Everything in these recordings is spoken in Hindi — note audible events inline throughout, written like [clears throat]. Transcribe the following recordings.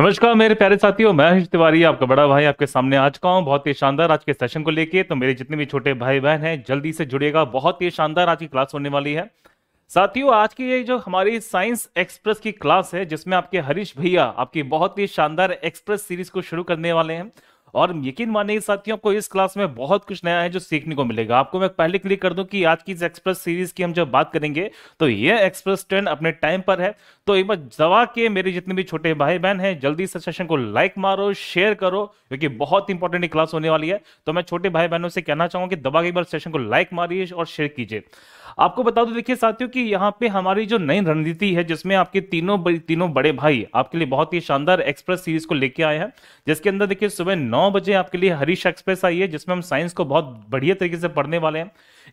नमस्कार मेरे प्यारे साथियों मैं हर्ष तिवारी आपका बड़ा भाई आपके सामने आ चुका हूँ बहुत ही शानदार आज के सेशन को लेके तो मेरे जितने भी छोटे भाई बहन हैं जल्दी से जुड़िएगा बहुत ही शानदार आज की क्लास होने वाली है साथियों आज की ये जो हमारी साइंस एक्सप्रेस की क्लास है जिसमें आपके हरीश भैया आपकी बहुत ही शानदार एक्सप्रेस सीरीज को शुरू करने वाले हैं और यकीन मानिए साथियों को इस क्लास में बहुत कुछ नया है जो सीखने को मिलेगा आपको मैं पहले क्लियर कर दूं कि आज की इस एक्सप्रेस सीरीज की हम जब बात करेंगे तो ये एक्सप्रेस ट्रेन अपने टाइम पर है तो एक बार जवा के मेरे जितने भी छोटे भाई बहन हैं जल्दी से सेशन को लाइक मारो शेयर करो क्योंकि बहुत इंपॉर्टेंट क्लास होने वाली है तो मैं छोटे भाई बहनों से कहना चाहूंगा कि दबा के एक बार सेशन को लाइक मारिए और शेयर कीजिए आपको बता दो देखिए साथियों कि यहाँ पे हमारी जो नई रणनीति है जिसमें आपके तीनों तीनों बड़े भाई आपके लिए बहुत ही शानदार एक्सप्रेस सीरीज को लेके आए हैं जिसके अंदर देखिए सुबह नौ नौ बजे आपके लिए हरीश एक्सप्रेस आई है जिसमें हम साइंस को बहुत बढ़िया तरीके से पढ़ने वाले हैं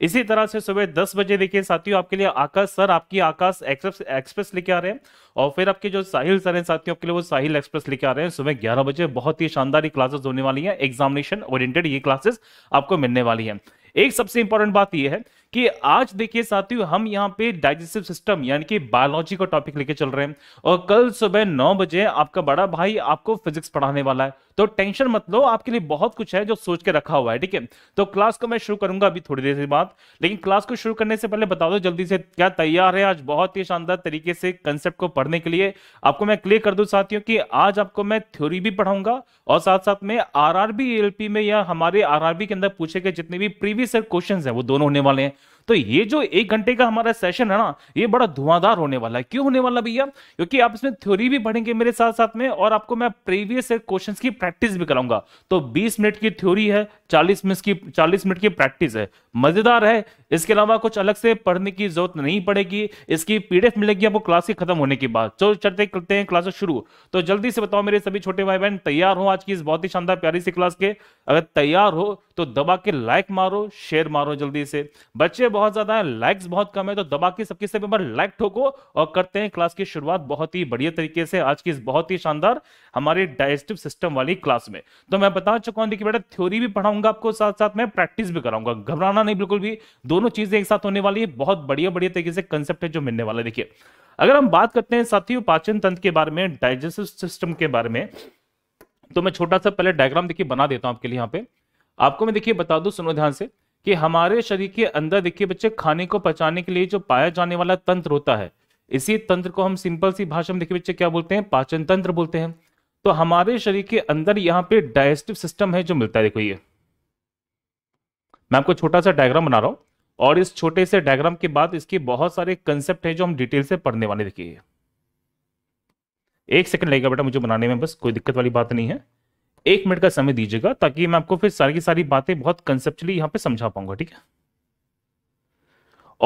इसी तरह से सुबह दस बजे देखिए साथियों आपके लिए आकाश सर आपकी आकाश एक्सप्रेस लेके आ रहे हैं और फिर आपके जो साहिल सर हैं साथियों आपके लिए वो साहिल एक्सप्रेस लेके आ रहे हैं सुबह ग्यारह बजे बहुत ही शानदार क्लासेस होने वाली है एग्जामिनेशन ओरिएंटेड ये क्लासेस आपको मिलने वाली है एक सबसे इंपॉर्टेंट बात यह है कि आज देखिए साथियों हम यहाँ पे डाइजेस्टिव सिस्टम यानी कि बायोलॉजी का टॉपिक लेके चल रहे हैं और कल सुबह नौ बजे आपका बड़ा भाई आपको फिजिक्स पढ़ाने वाला है तो टेंशन मत लो आपके लिए बहुत कुछ है जो सोच के रखा हुआ है ठीक है तो क्लास को मैं शुरू करूंगा अभी थोड़ी देर से बात लेकिन क्लास को शुरू करने से पहले बता दो जल्दी से क्या तैयार है आज बहुत ही शानदार तरीके से कंसेप्ट को पढ़ने के लिए आपको मैं क्लियर कर दू साथियों की आज आपको मैं थ्योरी भी पढ़ाऊंगा और साथ साथ में आर आरबी में या हमारे आर के अंदर पूछे गए जितने भी प्रीवियस क्वेश्चन है वो दोनों होने वाले हैं तो ये जो एक घंटे का हमारा सेशन है ना ये बड़ा धुआंधार होने वाला है क्यों होने वाला भैया क्योंकि आप इसमें थ्योरी भी पढ़ेंगे मेरे साथ साथ में और आपको मैं प्रीवियस क्वेश्चन की प्रैक्टिस भी कराऊंगा तो बीस मिनट की थ्योरी है चालीस मिनट की चालीस मिनट की प्रैक्टिस है मजेदार है इसके अलावा कुछ अलग से पढ़ने की जरूरत नहीं पड़ेगी इसकी पीडीएफ मिलेगी आपको क्लास के खत्म होने के बाद चलो चलते करते हैं क्लासेस शुरू तो जल्दी से बताओ मेरे सभी छोटे भाई बहन तैयार हो आज की इस बहुत ही शानदार प्यारी सी क्लास के अगर तैयार हो तो दबा के लाइक मारो शेयर मारो जल्दी से बच्चे बहुत ज्यादा हैं लाइक्स बहुत कम है तो दबा के सबके सब बार लाइक ठोको और करते हैं क्लास की शुरुआत बहुत ही बढ़िया तरीके से आज की इस बहुत ही शानदार हमारे डाइजेस्टिव सिस्टम वाली क्लास में तो मैं बता चुका हूं देखिए बेटा थ्योरी भी पढ़ाऊंगा आपको साथ साथ में प्रैक्टिस भी कराऊंगा घबराना नहीं बिल्कुल भी दोनों चीजें एक साथ होने वाली है बहुत बढ़िया बढ़िया तरीके से कंसेप्ट है जो मिलने वाला देखिए अगर हम बात करते हैं साथियों पाचन तंत्र के बारे में डाइजेस्टिव सिस्टम के बारे में तो मैं छोटा सा पहले डायग्राम देखिए बना देता हूं आपके लिए यहां पे आपको मैं देखिए बता दूं सुनो ध्यान से कि हमारे शरीर के अंदर देखिए बच्चे खाने को पचाने के लिए जो पाया जाने वाला तंत्र होता है इसी तंत्र को हम सिंपल सी भाषा में देखिए बच्चे क्या बोलते हैं पाचन तंत्र बोलते हैं तो हमारे शरीर के अंदर यहाँ पे डाइजेस्टिव सिस्टम है जो मिलता है देखो ये मैं आपको छोटा सा डायग्राम बना रहा हूं और इस छोटे से डायग्राम के बाद इसके बहुत सारे कंसेप्ट है जो हम डिटेल से पढ़ने वाले देखिए एक सेकंड लगेगा बेटा मुझे बनाने में बस कोई दिक्कत वाली बात नहीं है एक मिनट का समय दीजिएगा ताकि मैं आपको फिर सारी की सारी बातें बहुत कंसेप्चुअली यहाँ पे समझा पाऊंगा ठीक है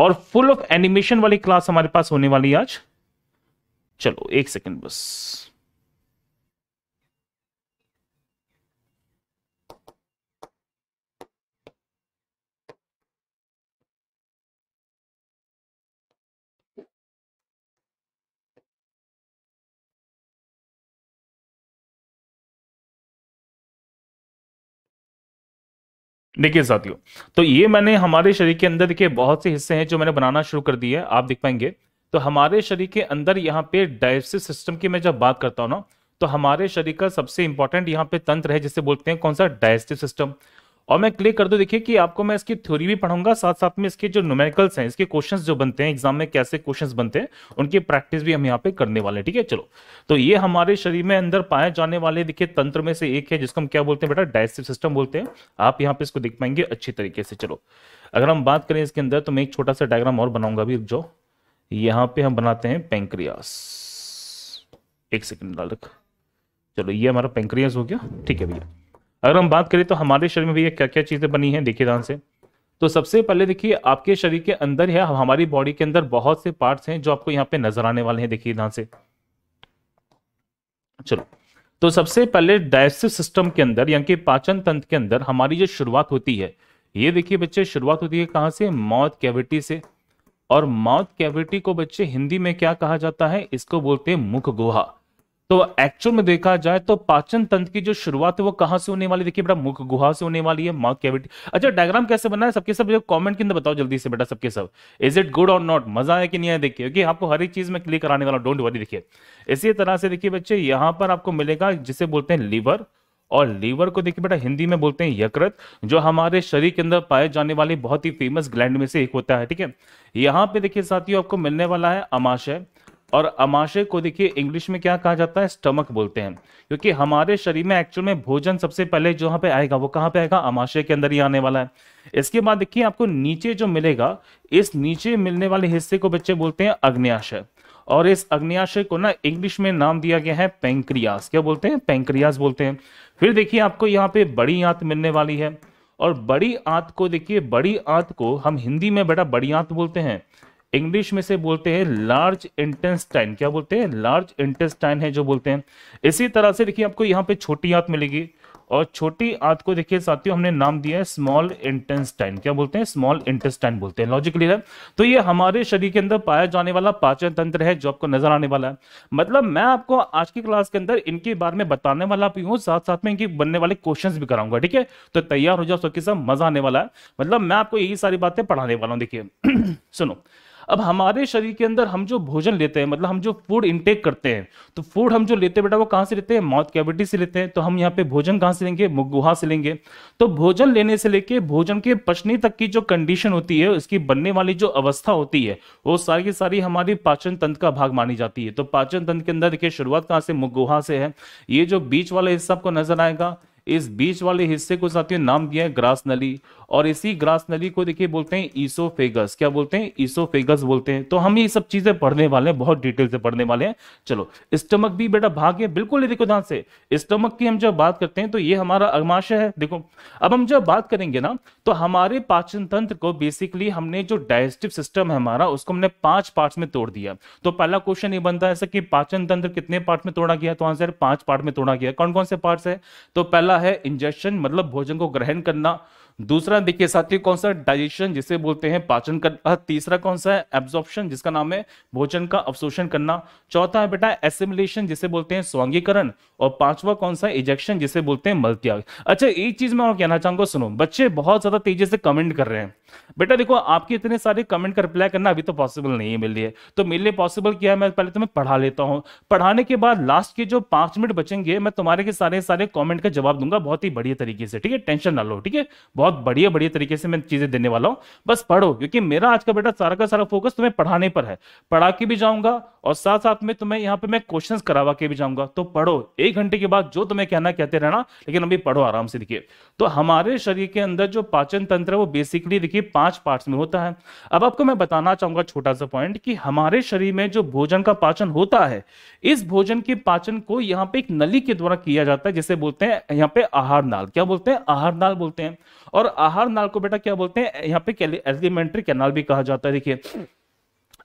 और फुल ऑफ एनिमेशन वाली क्लास हमारे पास होने वाली आज चलो एक सेकेंड बस देखिए साथियों तो ये मैंने हमारे शरीर के अंदर देखिए बहुत से हिस्से हैं जो मैंने बनाना शुरू कर दिए है आप देख पाएंगे तो हमारे शरीर के अंदर यहाँ पे डायसिस सिस्टम की मैं जब बात करता हूँ ना तो हमारे शरीर का सबसे इंपॉर्टेंट यहाँ पे तंत्र है जिसे बोलते हैं कौन सा डायस्टिव सिस्टम और मैं क्लिक कर दो देखिए कि आपको मैं इसकी थ्योरी भी पढ़ूंगा साथ साथ में इसके जो न्यूमेरिकल्स हैं इसके क्वेश्चंस जो बनते हैं एग्जाम में कैसे क्वेश्चंस बनते हैं उनकी प्रैक्टिस भी हम यहाँ पे करने वाले हैं ठीक है चलो तो ये हमारे शरीर में अंदर पाए जाने वाले देखिए तंत्र में से एक है जिसको हम क्या बोलते हैं बेटा डायस्टिव सिस्टम बोलते हैं आप यहाँ पे इसको देख पाएंगे अच्छे तरीके से चलो अगर हम बात करें इसके अंदर तो मैं एक छोटा सा डायग्राम और बनाऊंगा अभी जो यहाँ पे हम बनाते हैं पेंक्रियास एक सेकेंड डाल चलो ये हमारा पेंक्रियास हो गया ठीक है भैया अगर हम बात करें तो हमारे शरीर में भैया क्या क्या चीज़ें बनी है देखिए ध्यान से तो सबसे पहले देखिए आपके शरीर के अंदर है हमारी बॉडी के अंदर बहुत से पार्ट्स हैं जो आपको यहाँ पे नजर आने वाले हैं देखिए ध्यान से चलो तो सबसे पहले डायस्टिव सिस्टम के अंदर यानी कि पाचन तंत्र के अंदर हमारी जो शुरुआत होती है ये देखिए बच्चे शुरुआत होती है कहां से माउथ कैविटी से और माउथ कैविटी को बच्चे हिंदी में क्या कहा जाता है इसको बोलते हैं मुख गुहा तो एक्चुअल में देखा जाए तो पाचन तंत्र की जो शुरुआत है वो कहां से होने वाली देखिए बेटा मुख गुहा से होने वाली है माउथ कैविटी अच्छा डायग्राम कैसे बना है सबके सब जो कमेंट के अंदर बताओ जल्दी से बेटा सबके सब इज इट गुड और नॉट मजा आया कि नहीं आया देखिए क्योंकि आपको हर एक चीज में क्लियर कराने वाला डोंट वरी देखिए इसी तरह से देखिए बच्चे यहाँ पर आपको मिलेगा जिसे बोलते हैं लीवर और लीवर को देखिए बेटा हिंदी में बोलते हैं यकृत जो हमारे शरीर के अंदर पाए जाने वाले बहुत ही फेमस ग्लैंड में से एक होता है ठीक है यहाँ पे देखिए साथियों आपको मिलने वाला है अमाशय और अमाशय को देखिए इंग्लिश में क्या कहा जाता है स्टमक बोलते हैं क्योंकि हमारे शरीर में एक्चुअल में भोजन सबसे पहले यहाँ पे आएगा वो कहाँ पे आएगा अमाशय के अंदर ही आने वाला है इसके बाद देखिए आपको नीचे जो मिलेगा इस नीचे मिलने वाले हिस्से को बच्चे बोलते हैं अग्नियाशय और इस अग्नियाशय को ना इंग्लिश में नाम दिया गया है पेंक्रियास क्या बोलते हैं पेंक्रियास बोलते हैं फिर देखिए आपको यहाँ पे बड़ी आंत मिलने वाली है और बड़ी आंत को देखिए बड़ी आंत को हम हिंदी में बेटा बड़ी आंत बोलते हैं इंग्लिश में से बोलते हैं लार्ज इंटेस्टाइन क्या बोलते हैं लार्ज इंटेस्टाइन है जो बोलते हैं इसी तरह से देखिए आपको यहाँ पे छोटी आंत मिलेगी और छोटी आंत को देखिए साथियों हमने नाम दिया है स्मॉल इंटेस्टाइन क्या बोलते हैं स्मॉल इंटेस्टाइन बोलते हैं लॉजिकली है तो ये हमारे शरीर के अंदर पाया जाने वाला पाचन तंत्र है जो आपको नजर आने वाला है मतलब मैं आपको आज की क्लास के अंदर इनके बारे में बताने वाला भी हूँ साथ साथ में इनके बनने वाले क्वेश्चन भी कराऊंगा ठीक है तो तैयार हो जाओ सबके साथ मजा आने वाला है मतलब मैं आपको यही सारी बातें पढ़ाने वाला हूँ देखिए [clears throat] सुनो अब हमारे शरीर के अंदर हम जो भोजन लेते हैं मतलब हम जो फूड इनटेक करते हैं तो फूड हम जो लेते हैं बेटा वो कहाँ से लेते हैं माउथ कैविटी से लेते हैं तो हम यहाँ पे भोजन कहाँ से लेंगे गुहा से लेंगे तो भोजन लेने से लेके भोजन के पचने तक की जो कंडीशन होती है उसकी बनने वाली जो अवस्था होती है वो सारी की सारी हमारी पाचन तंत्र का भाग मानी जाती है तो पाचन तंत्र के अंदर देखिए शुरुआत कहाँ से मुगुहा से है ये जो बीच वाला हिस्सा आपको नजर आएगा इस बीच वाले हिस्से को साथियों नाम दिया है ग्रास नली और इसी ग्रास नली को देखिए बोलते हैं ईसोफेगस क्या बोलते हैं ईसोफेगस बोलते हैं तो हम ये सब चीजें पढ़ने वाले हैं बहुत डिटेल से पढ़ने वाले हैं चलो स्टमक भी बेटा भाग है बिल्कुल देखो ध्यान से स्टमक की हम जब बात करते हैं तो ये हमारा अगमाशय है देखो अब हम जब बात करेंगे ना तो हमारे पाचन तंत्र को बेसिकली हमने जो डाइजेस्टिव सिस्टम है हमारा उसको हमने पांच पार्ट में तोड़ दिया तो पहला क्वेश्चन ये बनता है कि पाचन तंत्र कितने पार्ट में तोड़ा गया तो आंसर पांच पार्ट में तोड़ा गया कौन कौन से पार्ट है तो पहला है इंजेक्शन मतलब भोजन को ग्रहण करना दूसरा देखिए साथियों कौन सा डाइजेशन जिसे बोलते हैं पाचन करना तीसरा कौन सा है एब्जॉर्प्शन जिसका नाम है भोजन का अवशोषण करना चौथा है बेटा एसिमुलेशन जिसे बोलते हैं स्वांगीकरण और पांचवा कौन सा इजेक्शन जिसे बोलते हैं मलत्याग अच्छा एक चीज मैं और कहना चाहूंगा सुनो बच्चे बहुत ज्यादा तेजी से कमेंट कर रहे हैं बेटा देखो आपके इतने सारे कमेंट का रिप्लाई करना अभी तो पॉसिबल नहीं है मेरे लिए तो मेरे लिए पॉसिबल क्या है मैं पहले तुम्हें पढ़ा लेता हूँ पढ़ाने के बाद लास्ट के जो पांच मिनट बचेंगे मैं तुम्हारे के सारे सारे कॉमेंट का जवाब दूंगा बहुत ही बढ़िया तरीके से ठीक है टेंशन ना लो ठीक है बहुत बढ़िया बढ़िया तरीके से मैं चीजें देने वाला हूँ बस पढ़ो क्योंकि मेरा आज का बेटा सारा का सारा फोकस तुम्हें पढ़ाने पर है पढ़ा के भी जाऊंगा और साथ साथ में तुम्हें यहाँ पे मैं क्वेश्चन करावा के भी जाऊंगा तो पढ़ो एक घंटे के बाद जो तुम्हें कहना कहते रहना लेकिन अभी पढ़ो आराम से देखिए तो हमारे शरीर के अंदर जो पाचन तंत्र है वो बेसिकली देखिए पांच पार्ट में होता है अब आपको मैं बताना चाहूंगा छोटा सा पॉइंट कि हमारे शरीर में जो भोजन का पाचन होता है इस भोजन के पाचन को यहाँ पे एक नली के द्वारा किया जाता है जिसे बोलते हैं यहाँ पे आहार नाल क्या बोलते हैं आहार नाल बोलते हैं और आहार नाल को बेटा क्या बोलते हैं यहाँ पे एलिमेंट्री कैनाल भी कहा जाता है देखिए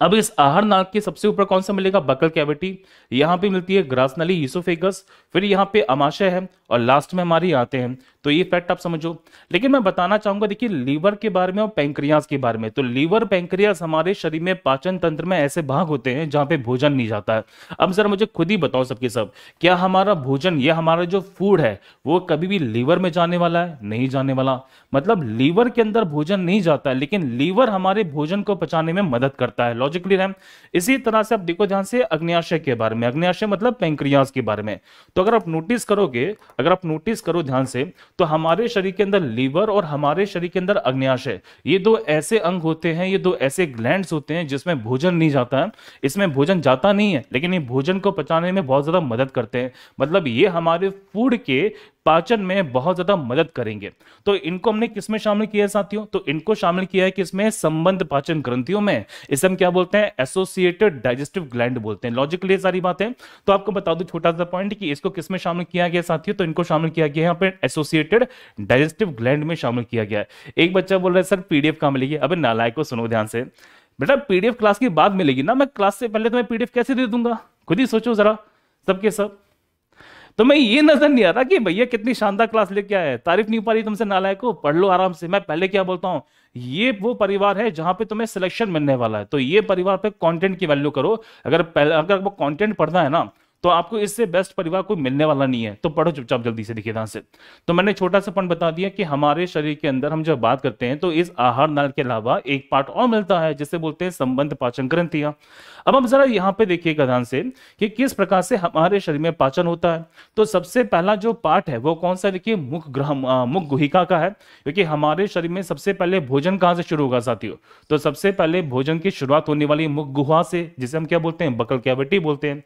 अब इस आहार नाक के सबसे ऊपर कौन सा मिलेगा बकल कैविटी यहाँ पे मिलती है ग्रास नली ईसोफेगस फिर यहाँ पे अमाशय है और लास्ट में हमारी आते हैं तो ये फैक्ट आप समझो लेकिन मैं बताना चाहूंगा देखिए लीवर के बारे में और पैंक्रियाज के बारे में तो लीवर पैंक्रियाज हमारे शरीर में पाचन तंत्र में ऐसे भाग होते हैं जहां पे भोजन नहीं जाता है अब जरा मुझे खुद ही बताओ सबके सब क्या हमारा भोजन या हमारा जो फूड है वो कभी भी लीवर में जाने वाला है नहीं जाने वाला मतलब लीवर के अंदर भोजन नहीं जाता है लेकिन लीवर हमारे भोजन को पचाने में मदद करता है बायोलॉजी क्लियर है इसी तरह से आप देखो ध्यान से अग्नियाशय के बारे में अग्नियाशय मतलब पेंक्रियास के बारे में तो अगर आप नोटिस करोगे अगर आप नोटिस करो ध्यान से तो हमारे शरीर के अंदर लीवर और हमारे शरीर के अंदर अग्नियाशय ये दो ऐसे अंग होते हैं ये दो ऐसे ग्लैंड होते हैं जिसमें भोजन नहीं जाता है इसमें भोजन जाता नहीं है लेकिन ये भोजन को पचाने में बहुत ज्यादा मदद करते हैं मतलब ये हमारे फूड के पाचन में बहुत ज्यादा मदद करेंगे तो इनको हमने किसमें शामिल किया है साथियों तो इनको शामिल किया है किसमें संबंध पाचन ग्रंथियों में इसे हम क्या बोलते हैं एसोसिएटेड डाइजेस्टिव ग्लैंड बोलते हैं लॉजिकली सारी बातें तो आपको बता दू छोटा सा पॉइंट कि इसको किसमें शामिल किया गया साथियों तो इनको शामिल किया गया यहाँ पे एसोसिएटेड डाइजेस्टिव ग्लैंड में शामिल किया गया है एक बच्चा बोल रहा है सर पीडीएफ कहाँ मिलेगी अब नालायक को सुनो ध्यान से बेटा पीडीएफ क्लास की बात मिलेगी ना मैं क्लास से पहले तो मैं पीडीएफ कैसे दे दूंगा खुद ही सोचो जरा सबके सब तो मैं ये नजर नहीं आ रहा कि भैया कितनी शानदार क्लास लेके आया है तारीफ नहीं पा रही तुमसे नालायक को पढ़ लो आराम से मैं पहले क्या बोलता हूँ ये वो परिवार है जहां पे तुम्हें सिलेक्शन मिलने वाला है तो ये परिवार पे कंटेंट की वैल्यू करो अगर पहले अगर वो कंटेंट पढ़ना है ना तो आपको इससे बेस्ट परिवार कोई मिलने वाला नहीं है तो पढ़ो चुपचाप जल्दी से देखिए से तो मैंने छोटा सा पॉइंट बता दिया कि हमारे शरीर के अंदर हम जब बात करते हैं तो इस आहार नाल के अलावा एक पार्ट और मिलता है जिसे बोलते हैं संबंध पाचन ग्रंथियां अब हम जरा यहाँ पे देखिएगा ध्यान से कि किस प्रकार से हमारे शरीर में पाचन होता है तो सबसे पहला जो पार्ट है वो कौन सा देखिए मुख ग्रह मुख गुहिका का है क्योंकि हमारे शरीर में सबसे पहले भोजन कहाँ से शुरू होगा साथियों तो सबसे पहले भोजन की शुरुआत होने वाली मुख गुहा से जिसे हम क्या बोलते हैं बकल कैविटी बोलते हैं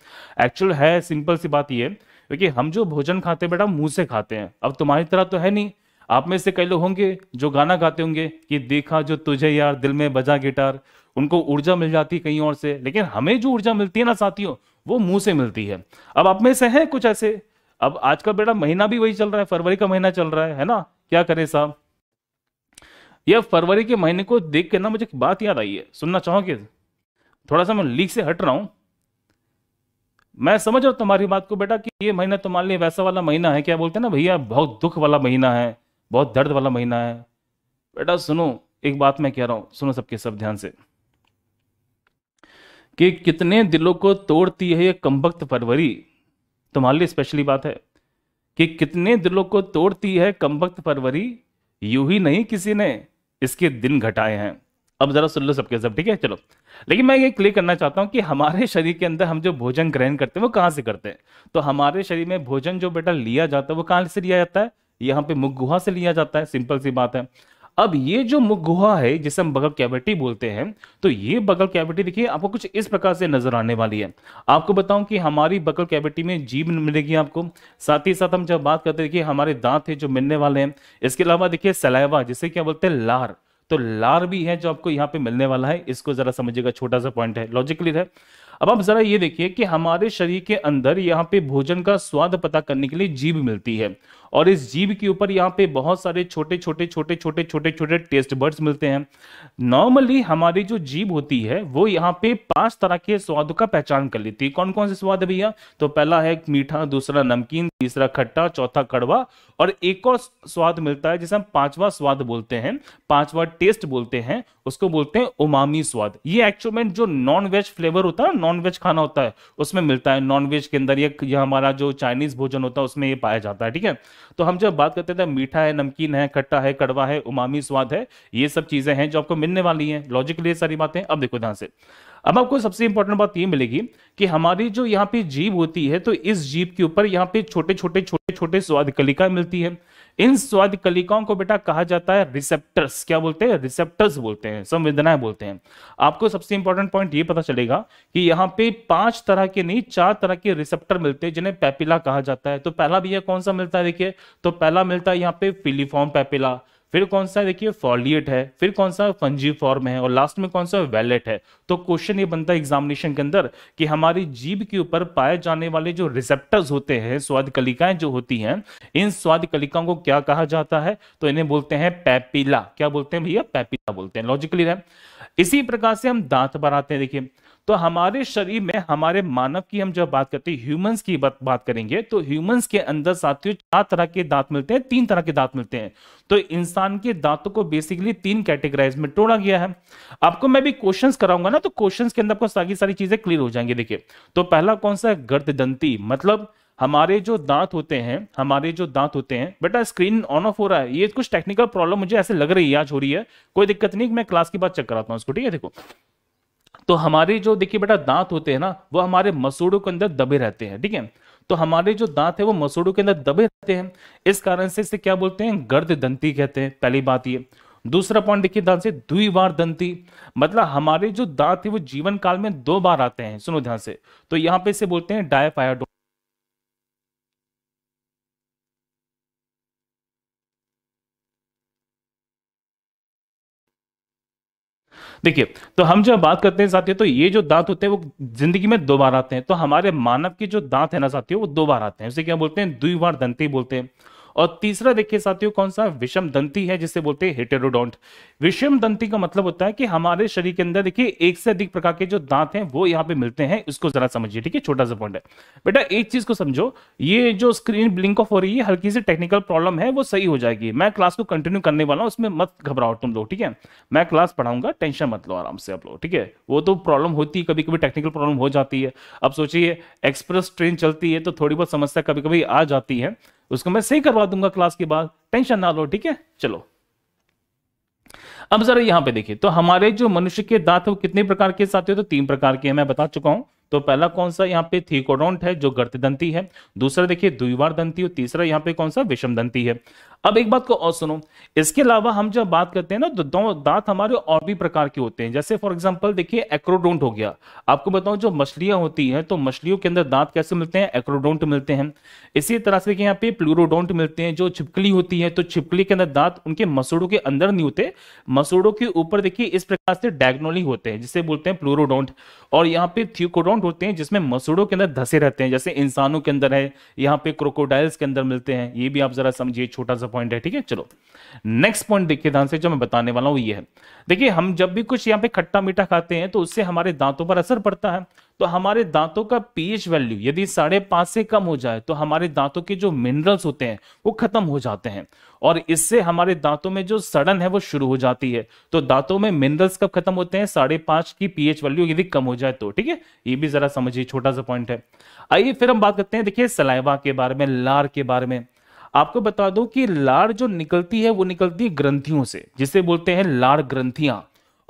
एक्चुअल है सिंपल सी बात ये क्योंकि हम जो भोजन खाते हैं बेटा मुंह से खाते हैं अब तुम्हारी तरह तो है नहीं आप में से कई लोग होंगे जो गाना गाते होंगे कि देखा जो तुझे यार दिल में बजा गिटार उनको ऊर्जा मिल जाती है कहीं और से लेकिन हमें जो ऊर्जा मिलती है ना साथियों वो मुंह से मिलती है अब आप में से है कुछ ऐसे अब आज का बेटा महीना भी वही चल रहा है फरवरी का महीना चल रहा है है ना क्या करें साहब यह फरवरी के महीने को देख के ना मुझे बात याद आई है सुनना चाहोगे थोड़ा सा मैं लीक से हट रहा हूं मैं समझ रहा हूं तुम्हारी बात को बेटा कि ये महीना तुम्हारे लिए वैसा वाला महीना है क्या बोलते हैं ना भैया बहुत दुख वाला महीना है बहुत दर्द वाला महीना है बेटा सुनो एक बात मैं कह रहा हूं सुनो सबके सब ध्यान से कि कितने दिलों को तोड़ती है ये कमबख्त फरवरी तुम्हारे लिए स्पेशली बात है कि कितने दिलों को तोड़ती है कमबख्त फरवरी यू ही नहीं किसी ने इसके दिन घटाए हैं अब जरा सुन लो सबके सब ठीक है चलो लेकिन मैं ये क्लियर करना चाहता हूं कि हमारे शरीर के अंदर हम जो भोजन ग्रहण करते हैं वो कहां से करते हैं तो हमारे शरीर में भोजन जो बेटा लिया जाता है वो कहां से लिया जाता है यहां पे मुख गुहा से लिया जाता है सिंपल सी बात है अब ये जो मुख गुहा है जिसे हम बगल कैविटी बोलते हैं तो ये बगल कैविटी देखिए आपको कुछ इस प्रकार से नजर आने वाली है आपको बताऊं कि हमारी बगल कैविटी में जीभ मिलेगी आपको साथ ही साथ हम जब बात करते हैं देखिए हमारे दांत है जो मिलने वाले हैं इसके अलावा देखिए सलाइवा जिसे क्या बोलते हैं लार तो लार भी है जो आपको यहाँ पे मिलने वाला है इसको जरा समझिएगा छोटा सा पॉइंट है लॉजिकली है अब आप जरा ये देखिए कि हमारे शरीर के अंदर यहाँ पे भोजन का स्वाद पता करने के लिए जीभ मिलती है और इस जीव के ऊपर यहाँ पे बहुत सारे छोटे छोटे छोटे छोटे छोटे छोटे टेस्ट बर्ड्स मिलते हैं नॉर्मली हमारी जो जीव होती है वो यहाँ पे पांच तरह के स्वाद का पहचान कर लेती है कौन कौन से स्वाद है भैया तो पहला है मीठा दूसरा नमकीन तीसरा खट्टा चौथा कड़वा और एक और स्वाद मिलता है जिसे हम पांचवा स्वाद बोलते हैं पांचवा टेस्ट बोलते हैं उसको बोलते हैं उमामी स्वाद ये एक्चुअल में जो नॉन वेज फ्लेवर होता है नॉन वेज खाना होता है उसमें मिलता है नॉन वेज के अंदर ये हमारा जो चाइनीज भोजन होता है उसमें ये पाया जाता है ठीक है तो हम जब बात करते थे तो मीठा है नमकीन है खट्टा है कड़वा है उमामी स्वाद है ये सब चीजें हैं जो आपको मिलने वाली हैं लॉजिकली सारी बातें अब देखो ध्यान से अब आपको सबसे इंपॉर्टेंट बात ये मिलेगी कि हमारी जो यहाँ पे जीव होती है तो इस जीव के ऊपर यहाँ पे छोटे छोटे छोटे छोटे स्वाद कलिका मिलती है इन स्वाद कलिकाओं को बेटा कहा जाता है रिसेप्टर्स क्या बोलते हैं रिसेप्टर्स बोलते हैं संवेदनाएं बोलते हैं आपको सबसे इंपॉर्टेंट पॉइंट ये पता चलेगा कि यहाँ पे पांच तरह के नहीं चार तरह के रिसेप्टर मिलते हैं जिन्हें पैपिला कहा जाता है तो पहला भैया कौन सा मिलता है देखिए तो पहला मिलता है यहाँ पे फिलीफॉर्म पैपिला फिर कौन सा देखिए फॉलियट है फिर कौन सा फंजी फॉर्म है और लास्ट में कौन सा वैलेट है तो क्वेश्चन ये बनता है एग्जामिनेशन के अंदर कि हमारी जीभ के ऊपर पाए जाने वाले जो रिसेप्टर्स होते हैं स्वाद कलिकाएं जो होती हैं इन स्वाद कलिकाओं को क्या कहा जाता है तो इन्हें बोलते हैं पैपीला क्या बोलते हैं भैया पैपीला बोलते हैं लॉजिकली रहे इसी प्रकार से हम दांत पर आते हैं देखिए तो हमारे शरीर में हमारे मानव की हम जब बात करते हैं ह्यूमंस की बात बात करेंगे तो ह्यूमंस के अंदर साथियों चार तरह के दांत मिलते हैं तीन तरह के दांत मिलते हैं तो इंसान के दांतों को बेसिकली तीन कैटेगराइज में तोड़ा गया है आपको मैं भी क्वेश्चन कराऊंगा ना तो क्वेश्चन के अंदर आपको सारी सारी चीजें क्लियर हो जाएंगी देखिए तो पहला कौन सा है दंती मतलब हमारे जो दांत होते हैं हमारे जो दांत होते हैं बेटा स्क्रीन ऑन ऑफ हो रहा है ये कुछ टेक्निकल प्रॉब्लम मुझे ऐसे लग रही है आज हो रही है कोई दिक्कत नहीं मैं क्लास की बात चेक कराता हूँ उसको ठीक है देखो तो हमारे जो देखिए बेटा दांत होते हैं ना वो हमारे मसूड़ों के अंदर दबे रहते हैं ठीक है तो हमारे जो दांत है वो मसूड़ों के अंदर दबे रहते हैं इस कारण से इसे क्या बोलते हैं गर्द दंती कहते हैं पहली बात ये दूसरा पॉइंट देखिए ध्यान से द्विवार दंती मतलब हमारे जो दांत है वो जीवन काल में दो बार आते हैं सुनो ध्यान से तो यहाँ पे इसे बोलते हैं डायफायाडो देखिए तो हम जब बात करते हैं साथियों तो ये जो दांत होते हैं वो जिंदगी में दो बार आते हैं तो हमारे मानव के जो दांत है ना साथियों वो दो बार आते हैं उसे क्या बोलते हैं द्विवार दंते बोलते हैं और तीसरा देखिए साथियों कौन सा विषम दंती है जिसे बोलते हैं हेटेरोडोंट विषम दंती का मतलब होता है कि हमारे शरीर के अंदर देखिए एक से अधिक प्रकार के जो दांत हैं वो यहाँ पे मिलते हैं उसको जरा समझिए ठीक है छोटा सा पॉइंट है बेटा एक चीज को समझो ये जो स्क्रीन ब्लिंक ऑफ हो रही है हल्की सी टेक्निकल प्रॉब्लम है वो सही हो जाएगी मैं क्लास को कंटिन्यू करने वाला हूँ उसमें मत घबराओ तुम लोग ठीक है मैं क्लास पढ़ाऊंगा टेंशन मत लो आराम से आप लोग ठीक है वो तो प्रॉब्लम होती है कभी कभी टेक्निकल प्रॉब्लम हो जाती है अब सोचिए एक्सप्रेस ट्रेन चलती है तो थोड़ी बहुत समस्या कभी कभी आ जाती है उसको मैं सही करवा दूंगा क्लास के बाद टेंशन ना लो ठीक है चलो अब जरा यहां पे देखिए तो हमारे जो मनुष्य के दांत है वो कितने प्रकार के साथ हो तो तीन प्रकार के हैं मैं बता चुका हूं तो पहला कौन सा यहाँ पे थीकोडोंट है जो गर्तदंती है दूसरा देखिए द्विवार दंती और तीसरा यहाँ पे कौन सा विषम दंती है अब एक बात को और सुनो इसके अलावा हम जब बात करते हैं ना तो दांत हमारे और भी प्रकार के होते हैं जैसे फॉर एग्जांपल देखिए एक्रोडोंट हो गया आपको बताऊं जो मछलियां होती हैं तो मछलियों के अंदर दांत कैसे मिलते हैं एक्रोडोंट मिलते हैं इसी तरह से यहाँ पे प्लूरोडोंट मिलते हैं जो छिपकली होती है तो छिपकली के अंदर दांत उनके मसूड़ों के अंदर नहीं होते मसूड़ों के ऊपर देखिए इस प्रकार से डायग्नोली होते हैं जिसे बोलते हैं प्लूरोडोंट और यहाँ पे थ्यूकोडोंट प्लांट होते हैं जिसमें मसूड़ों के अंदर धसे रहते हैं जैसे इंसानों के अंदर है यहाँ पे क्रोकोडाइल्स के अंदर मिलते हैं ये भी आप जरा समझिए छोटा सा पॉइंट है ठीक है चलो नेक्स्ट पॉइंट देखिए ध्यान से जो मैं बताने वाला हूं ये है देखिए हम जब भी कुछ यहाँ पे खट्टा मीठा खाते हैं तो उससे हमारे दांतों पर असर पड़ता है तो हमारे दांतों का पीएच वैल्यू यदि साढ़े पांच से कम हो जाए तो हमारे दांतों के जो मिनरल्स होते हैं वो खत्म हो जाते हैं और इससे हमारे दांतों में जो सड़न है वो शुरू हो जाती है तो दांतों में मिनरल्स कब खत्म होते हैं साढ़े पांच की पीएच वैल्यू यदि कम हो जाए तो ठीक है ये भी जरा समझिए छोटा सा पॉइंट है आइए फिर हम बात करते हैं देखिए सलाइवा के बारे में लार के बारे में आपको बता दो कि लार जो निकलती है वो निकलती है ग्रंथियों से जिसे बोलते हैं लार ग्रंथियां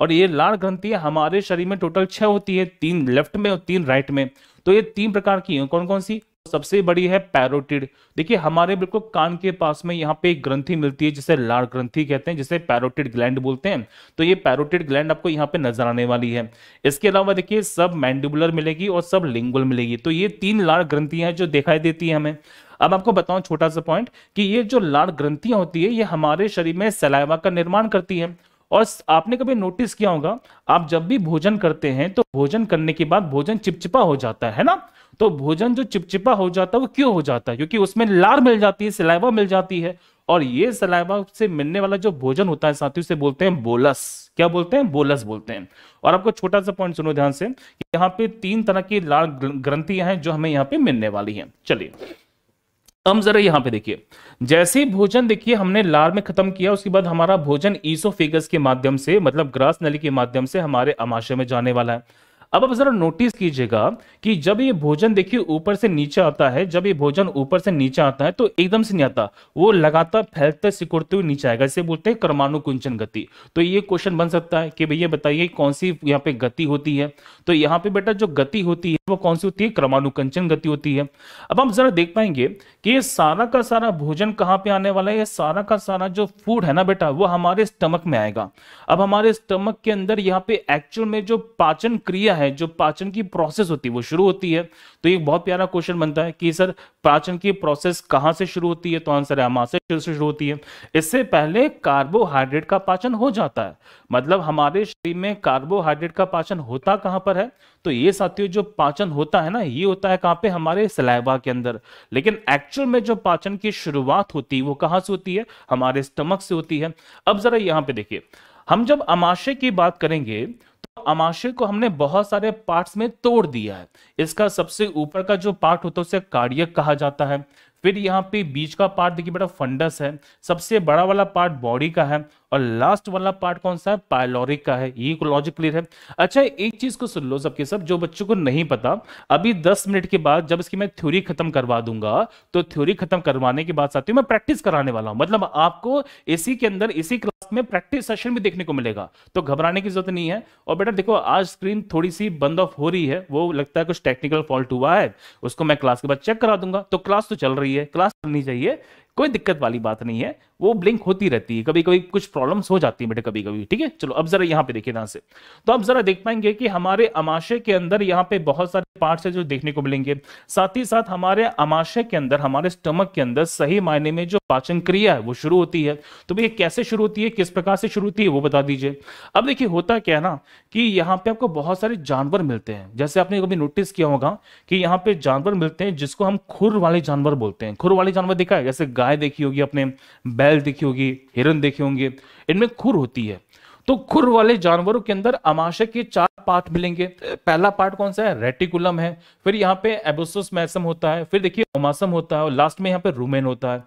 और ये लाल ग्रंथियां हमारे शरीर में टोटल छह होती है तीन लेफ्ट में और तीन राइट में तो ये तीन प्रकार की है कौन कौन सी सबसे बड़ी है पैरोटिड देखिए हमारे बिल्कुल कान के पास में यहाँ पे एक ग्रंथि मिलती है जिसे लाल ग्रंथि कहते हैं जिसे पैरोटिड ग्लैंड बोलते हैं तो ये पैरोटिड ग्लैंड आपको यहाँ पे नजर आने वाली है इसके अलावा देखिए सब मैंडिबुलर मिलेगी और सब लिंगुल मिलेगी तो ये तीन लाल ग्रंथियां जो दिखाई देती है हमें अब आपको बताऊं छोटा सा पॉइंट कि ये जो लाल ग्रंथियां होती है ये हमारे शरीर में सलाइवा का निर्माण करती है और आपने कभी नोटिस किया होगा आप जब भी भोजन करते हैं तो भोजन करने के बाद भोजन चिपचिपा हो जाता है ना तो भोजन जो चिपचिपा हो जाता है वो क्यों हो जाता है क्योंकि उसमें लार मिल जाती है सिलाइवा मिल जाती है और ये सलाइवा से मिलने वाला जो भोजन होता है साथियों से बोलते हैं बोलस क्या बोलते हैं बोलस बोलते हैं और आपको छोटा सा पॉइंट सुनो ध्यान से यहाँ पे तीन तरह की लाल ग्रंथियां हैं जो हमें यहाँ पे मिलने वाली हैं चलिए हम जरा यहां पे देखिए जैसे ही भोजन देखिए हमने लार में खत्म किया उसके बाद हमारा भोजन ईसोफेगस के माध्यम से मतलब ग्रास नली के माध्यम से हमारे अमाशय में जाने वाला है अब आप जरा नोटिस कीजिएगा कि जब ये भोजन देखिए ऊपर से नीचे आता है जब ये भोजन ऊपर से नीचे आता है तो एकदम से नहीं आता वो लगातार फैलते सिकुड़ते हुए नीचे आएगा इसे बोलते हैं कर्मानुकुंचन गति तो ये क्वेश्चन बन सकता है कि भैया बताइए कौन सी यहाँ पे गति होती है तो यहाँ पे बेटा जो गति होती है वो कौन सी होती है क्रमानुकंचन गति होती है अब हम जरा देख पाएंगे कि ये सारा का सारा भोजन कहाँ पे आने वाला है ये सारा का सारा जो फूड है ना बेटा वो हमारे स्टमक में आएगा अब हमारे स्टमक के अंदर यहाँ पे एक्चुअल में जो पाचन क्रिया है है जो पाचन की प्रोसेस होती है वो शुरू होती है तो एक बहुत प्यारा क्वेश्चन बनता है कि सर पाचन की प्रोसेस कहाँ से शुरू होती है तो आंसर है अमाशय से शुरू होती है इससे पहले कार्बोहाइड्रेट का पाचन हो जाता है मतलब हमारे शरीर में कार्बोहाइड्रेट का पाचन होता कहाँ पर है तो ये साथियों जो पाचन होता है ना ये होता है कहाँ पे हमारे सलाइवा के अंदर लेकिन एक्चुअल में जो पाचन की शुरुआत होती है वो कहाँ से होती है हमारे स्टमक से होती है अब जरा यहाँ पे देखिए हम जब अमाशय की बात करेंगे अमाशय को हमने बहुत सारे पार्ट्स में तोड़ दिया है इसका सबसे ऊपर का जो पार्ट होता है उसे कार्डियक कहा जाता है फिर यहाँ पे बीच का पार्ट देखिए बेटा फंडस है सबसे बड़ा वाला पार्ट बॉडी का है और लास्ट वाला पार्ट कौन सा है पायलोरिक का है ये लॉजिक क्लियर है अच्छा एक चीज को सुन लो सबके सब जो बच्चों को नहीं पता अभी दस मिनट के बाद जब इसकी मैं थ्योरी खत्म करवा दूंगा तो थ्योरी खत्म करवाने के बाद साथियों मैं प्रैक्टिस कराने वाला हूं मतलब आपको इसी के अंदर इसी क्लास में प्रैक्टिस सेशन भी देखने को मिलेगा तो घबराने की जरूरत नहीं है और बेटा देखो आज स्क्रीन थोड़ी सी बंद ऑफ हो रही है वो लगता है कुछ टेक्निकल फॉल्ट हुआ है उसको मैं क्लास के बाद चेक करा दूंगा तो क्लास तो चल रही है क्लास चलनी चाहिए कोई दिक्कत वाली बात नहीं है वो ब्लिंक होती रहती है कभी कभी कुछ प्रॉब्लम्स हो जाती है बेटे कभी कभी ठीक है चलो अब जरा यहाँ पे देखिए ध्यान से तो आप जरा देख पाएंगे कि हमारे अमाशय के अंदर यहाँ पे बहुत सारे पार्ट्स है जो देखने को मिलेंगे साथ ही साथ हमारे अमाशय के अंदर हमारे स्टमक के अंदर सही मायने में जो पाचन क्रिया है वो शुरू होती है तो भैया कैसे शुरू होती है किस प्रकार से शुरू होती है वो बता दीजिए अब देखिए होता क्या है ना कि यहाँ पे आपको बहुत सारे जानवर मिलते हैं जैसे आपने कभी नोटिस किया होगा कि यहाँ पे जानवर मिलते हैं जिसको हम खुर वाले जानवर बोलते हैं खुर वाले जानवर देखा है जैसे गाय देखी होगी अपने बैल देखी होगी हिरन देखे होंगे इनमें खुर होती है तो खुर वाले जानवरों के अंदर अमाशय के चार पार्ट मिलेंगे पहला पार्ट कौन सा है रेटिकुलम है फिर यहाँ पे एबोसोस मैसम होता है फिर देखिए ओमासम होता है और लास्ट में यहाँ पे रूमेन होता है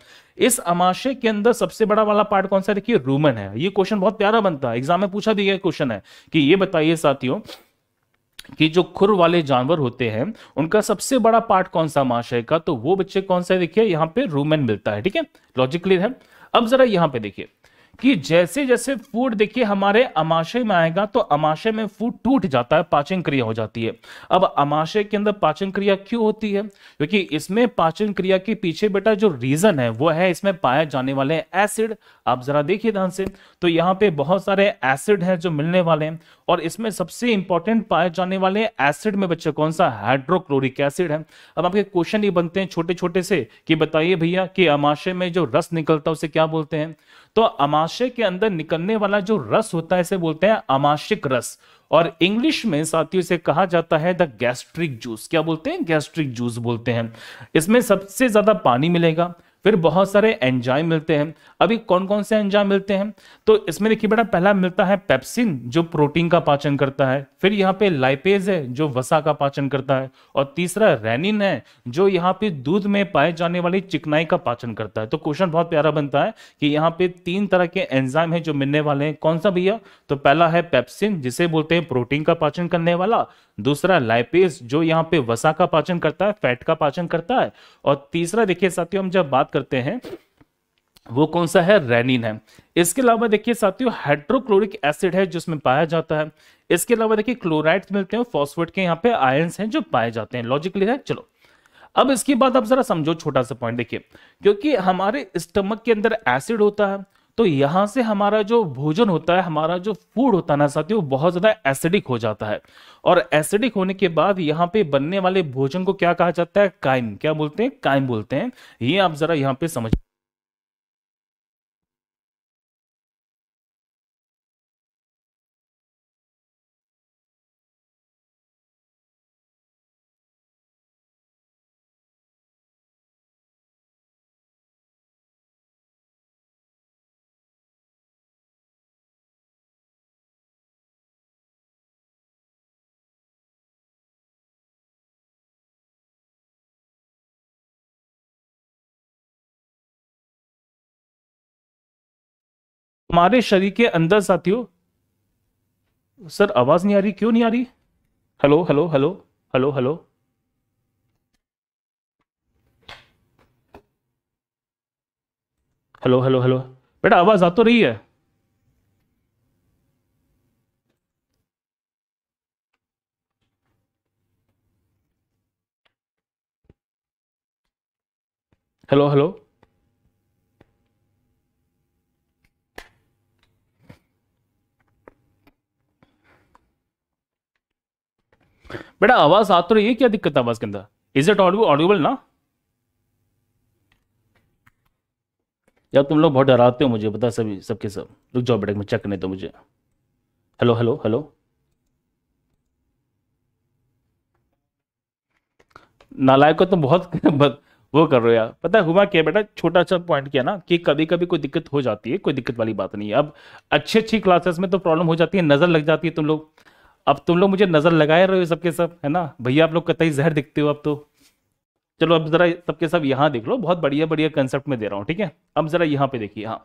इस अमाशय के अंदर सबसे बड़ा वाला पार्ट कौन सा है देखिए रूमन है ये क्वेश्चन बहुत प्यारा बनता है एग्जाम में पूछा भी गया क्वेश्चन है कि ये बताइए साथियों कि जो खुर वाले जानवर होते हैं उनका सबसे बड़ा पार्ट कौन सा अमाशय का तो वो बच्चे कौन सा है देखिए यहाँ पे रूमेन मिलता है ठीक है लॉजिकली है अब जरा यहां पे देखिए कि जैसे जैसे फूड देखिए हमारे अमाशय में आएगा तो अमाशय में फूड टूट जाता है पाचन क्रिया हो जाती है अब अमाशय के अंदर पाचन क्रिया क्यों होती है क्योंकि इसमें पाचन क्रिया के पीछे बेटा जो रीजन है वो है इसमें पाए जाने वाले एसिड आप जरा देखिए ध्यान से तो यहाँ पे बहुत सारे एसिड है जो मिलने वाले हैं और इसमें सबसे इंपॉर्टेंट पाए जाने वाले एसिड में बच्चे कौन सा हाइड्रोक्लोरिक एसिड है अब आपके क्वेश्चन ये बनते हैं छोटे छोटे से कि बताइए भैया कि अमाशय में जो रस निकलता है उसे क्या बोलते हैं तो अमाशय के अंदर निकलने वाला जो रस होता है इसे बोलते हैं अमाशिक रस और इंग्लिश में साथियों से कहा जाता है द गैस्ट्रिक जूस क्या बोलते हैं गैस्ट्रिक जूस बोलते हैं इसमें सबसे ज्यादा पानी मिलेगा फिर बहुत सारे एंजाइम मिलते हैं अभी कौन कौन से एंजाइम मिलते हैं तो इसमें देखिए बेटा पहला मिलता है पेप्सिन जो प्रोटीन का पाचन करता है फिर यहाँ पे लाइपेज है जो वसा का पाचन करता है और तीसरा रेनिन है जो यहाँ पे दूध में पाए जाने वाली चिकनाई का पाचन करता है तो क्वेश्चन बहुत प्यारा बनता है कि यहाँ पे तीन तरह के एंजाइम है जो मिलने वाले हैं कौन सा भैया तो पहला है पेप्सिन जिसे बोलते हैं प्रोटीन का पाचन करने वाला दूसरा लाइपेज जो यहाँ पे वसा का पाचन करता है फैट का पाचन करता है और तीसरा देखिए साथियों हम जब बात करते हैं वो कौन सा है रेनिन है इसके अलावा देखिए साथियों हाइड्रोक्लोरिक एसिड है जिसमें पाया जाता है इसके अलावा देखिए क्लोराइड्स मिलते हैं फॉस्फेट के यहाँ पे आयन्स हैं जो पाए जाते हैं लॉजिकली है चलो अब इसके बाद आप जरा समझो छोटा सा पॉइंट देखिए क्योंकि हमारे स्टमक के अंदर एसिड होता है तो यहाँ से हमारा जो भोजन होता है हमारा जो फूड होता है ना साथियों बहुत ज़्यादा एसिडिक हो जाता है और एसिडिक होने के बाद यहाँ पे बनने वाले भोजन को क्या कहा जाता है काइम क्या बोलते हैं काइम बोलते हैं ये आप ज़रा यहाँ पे समझ हमारे शरीर के अंदर साथियों सर आवाज नहीं आ रही क्यों नहीं आ रही hello hello hello hello hello hello hello hello बेटा आवाज आ तो रही है हेलो हेलो बेटा आवाज आ तो रही है क्या दिक्कत है आवाज के अंदर इज इट ऑडिबल ना यार तुम लोग बहुत डराते हो मुझे बता सभी सबके सब रुक जाओ बेटा मैं चेक नहीं तो मुझे हेलो हेलो हेलो नालायक को तुम बहुत [laughs] वो कर रहे हो यार पता है हुआ क्या बेटा छोटा सा पॉइंट किया ना कि कभी कभी कोई दिक्कत हो जाती है कोई दिक्कत वाली बात नहीं है अब अच्छी अच्छी क्लासेस में तो प्रॉब्लम हो जाती है नज़र लग जाती है तुम लोग अब तुम लोग मुझे नजर लगाए रहे हो सबके सब है ना भैया आप लोग कतई जहर दिखते हो अब तो चलो अब जरा सबके सब यहाँ देख लो बहुत बढ़िया बढ़िया कंसेप्ट में दे रहा हूँ ठीक है अब जरा यहाँ पे देखिए हाँ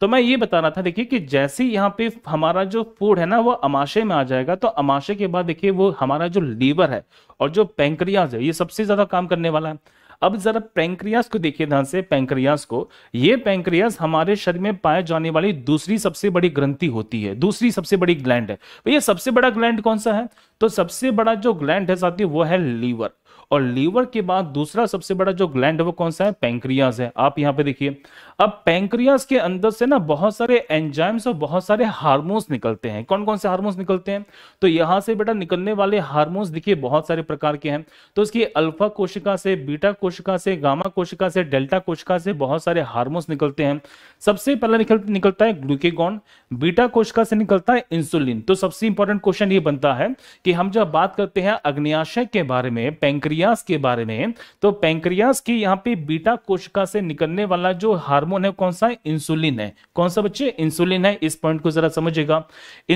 तो मैं ये बता रहा था देखिए कि जैसे यहाँ पे हमारा जो फूड है ना वो अमाशे में आ जाएगा तो अमाशे के बाद देखिए वो हमारा जो लीवर है और जो पेंक्रियाज है ये सबसे ज्यादा काम करने वाला है अब जरा पैंक्रियास को देखिए ध्यान से पैंक्रियास को ये पैंक्रियास हमारे शरीर में पाए जाने वाली दूसरी सबसे बड़ी ग्रंथि होती है दूसरी सबसे बड़ी ग्लैंड है तो ये सबसे बड़ा ग्लैंड कौन सा है तो सबसे बड़ा जो ग्लैंड है साथी वो है लीवर और लीवर के बाद दूसरा सबसे बड़ा जो ग्लैंड है वो कौन सा है पैंक्रियाज है आप यहां पे देखिए अब पैंक्रियास के अंदर से ना बहुत सारे एंजाइम्स और बहुत सारे हार्मोन्स निकलते हैं कौन कौन से हार्मोन्स निकलते हैं तो यहाँ से बेटा निकलने वाले हार्मोन्स देखिए बहुत सारे प्रकार के हैं तो इसकी अल्फा कोशिका से बीटा कोशिका से गामा कोशिका से डेल्टा कोशिका से बहुत सारे हार्मोन्स निकलते हैं सबसे पहला निकल, निकलता है ग्लूकेगॉन बीटा कोशिका से निकलता है इंसुलिन तो सबसे इंपॉर्टेंट क्वेश्चन ये बनता है कि हम जब बात करते हैं अग्नियाशय के बारे में पैंक्रियास के बारे में तो पैंक्रियास की यहाँ पे बीटा कोशिका से निकलने वाला जो हार्मोन हार्मोन है कौन सा है इंसुलिन है कौन सा बच्चे इंसुलिन है इस पॉइंट को जरा समझिएगा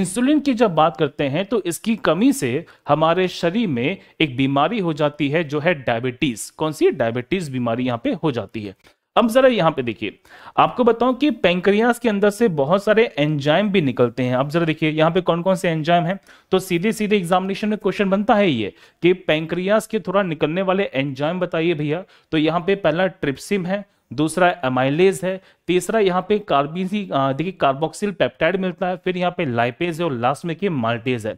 इंसुलिन की जब बात करते हैं तो इसकी कमी से हमारे शरीर में एक बीमारी हो जाती है जो है डायबिटीज कौन सी डायबिटीज बीमारी यहाँ पे हो जाती है अब जरा यहाँ पे देखिए आपको बताऊं कि पेंक्रियास के अंदर से बहुत सारे एंजाइम भी निकलते हैं अब जरा देखिए यहाँ पे कौन कौन से एंजाइम हैं तो सीधे सीधे एग्जामिनेशन में क्वेश्चन बनता है ये कि पेंक्रियास के थोड़ा निकलने वाले एंजाइम बताइए भैया तो यहाँ पे पहला ट्रिप्सिम है दूसरा एमाइलेज है तीसरा यहाँ पे कार्बिन देखिए कार्बोक्सिल पेप्टाइड मिलता है फिर यहाँ पे लाइपेज है और लास्ट में कि माल्टेज है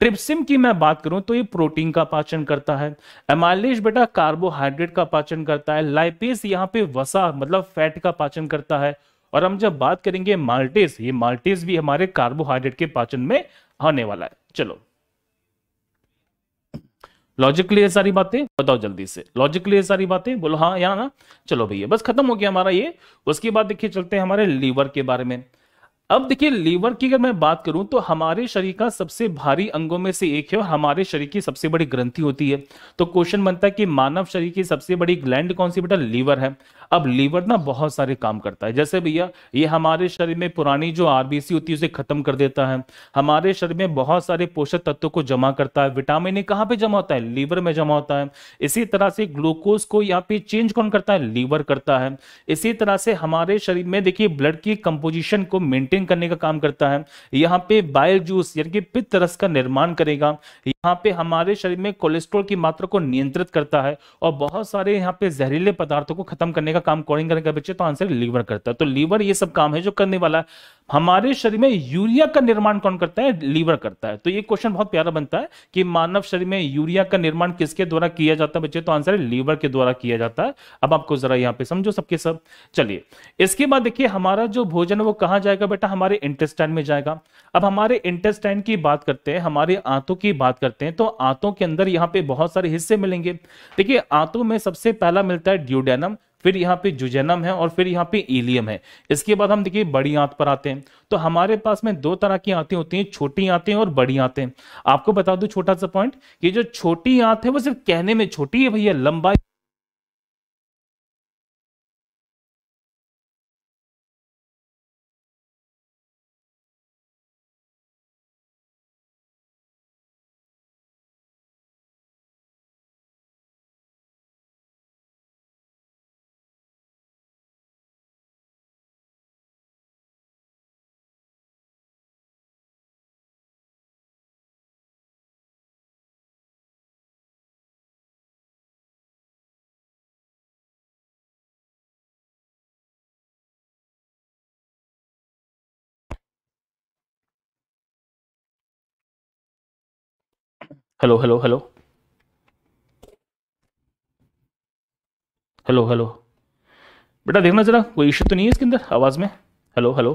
ट्रिप्सिम की मैं बात करूं तो ये प्रोटीन का पाचन करता है एमाइलेज बेटा कार्बोहाइड्रेट का पाचन करता है लाइपेज यहाँ पे वसा मतलब फैट का पाचन करता है और हम जब बात करेंगे माल्टेज ये माल्टेज भी हमारे कार्बोहाइड्रेट के पाचन में आने वाला है चलो लॉजिकली ये सारी बातें बताओ जल्दी से लॉजिकली ये सारी बातें बोलो हाँ या ना हाँ, चलो भैया बस खत्म हो गया हमारा ये उसके बाद देखिए चलते हैं हमारे लीवर के बारे में अब देखिए लीवर की अगर मैं बात करूं तो हमारे शरीर का सबसे भारी अंगों में से एक है और हमारे शरीर की सबसे बड़ी ग्रंथि होती है तो क्वेश्चन बनता है कि मानव शरीर की सबसे बड़ी ग्लैंड कौन सी बेटा लीवर है अब लीवर ना बहुत सारे काम करता है जैसे भैया ये हमारे शरीर में पुरानी जो आरबीसी होती है उसे खत्म कर देता है हमारे शरीर में बहुत सारे पोषक तत्वों को जमा करता है विटामिन ए कहाँ पे जमा होता है लीवर में जमा होता है इसी तरह से ग्लूकोज को यहाँ पे चेंज कौन करता है लीवर करता है इसी तरह से हमारे शरीर में देखिए ब्लड की कंपोजिशन को मेंटेन करने का काम करता है यहाँ पे बाइल जूस यानी कि पित्त रस का निर्माण करेगा यहाँ पे हमारे शरीर में कोलेस्ट्रॉल की मात्रा को नियंत्रित करता है और बहुत सारे यहाँ पे जहरीले पदार्थों को खत्म करने का काम कौन करने का बच्चे तो आंसर लीवर करता है तो लीवर ये सब काम है जो करने वाला है हमारे शरीर में यूरिया का निर्माण कौन करता है लीवर करता है तो ये क्वेश्चन बहुत प्यारा बनता है कि मानव शरीर में यूरिया का निर्माण किसके द्वारा किया जाता है बच्चे तो आंसर लीवर के द्वारा किया जाता है अब आपको जरा यहाँ पे समझो सबके सब चलिए इसके बाद देखिए हमारा जो भोजन है वो कहाँ जाएगा बेटा हमारे इंटेस्टाइन में जाएगा अब हमारे इंटेस्टाइन की बात करते हैं हमारे आंतों की बात करते करते हैं तो आंतों के अंदर यहाँ पे बहुत सारे हिस्से मिलेंगे देखिए आंतों में सबसे पहला मिलता है ड्यूडेनम फिर यहाँ पे जुजेनम है और फिर यहाँ पे इलियम है इसके बाद हम देखिए बड़ी आंत पर आते हैं तो हमारे पास में दो तरह की आंतें होती हैं छोटी आंतें और बड़ी आंतें आपको बता दू छोटा सा पॉइंट ये जो छोटी आंत है वो सिर्फ कहने में छोटी है भैया लंबाई hello hello hello hello hello बेटा देखना ज़रा कोई इश्यू तो नहीं है इसके अंदर आवाज़ में hello hello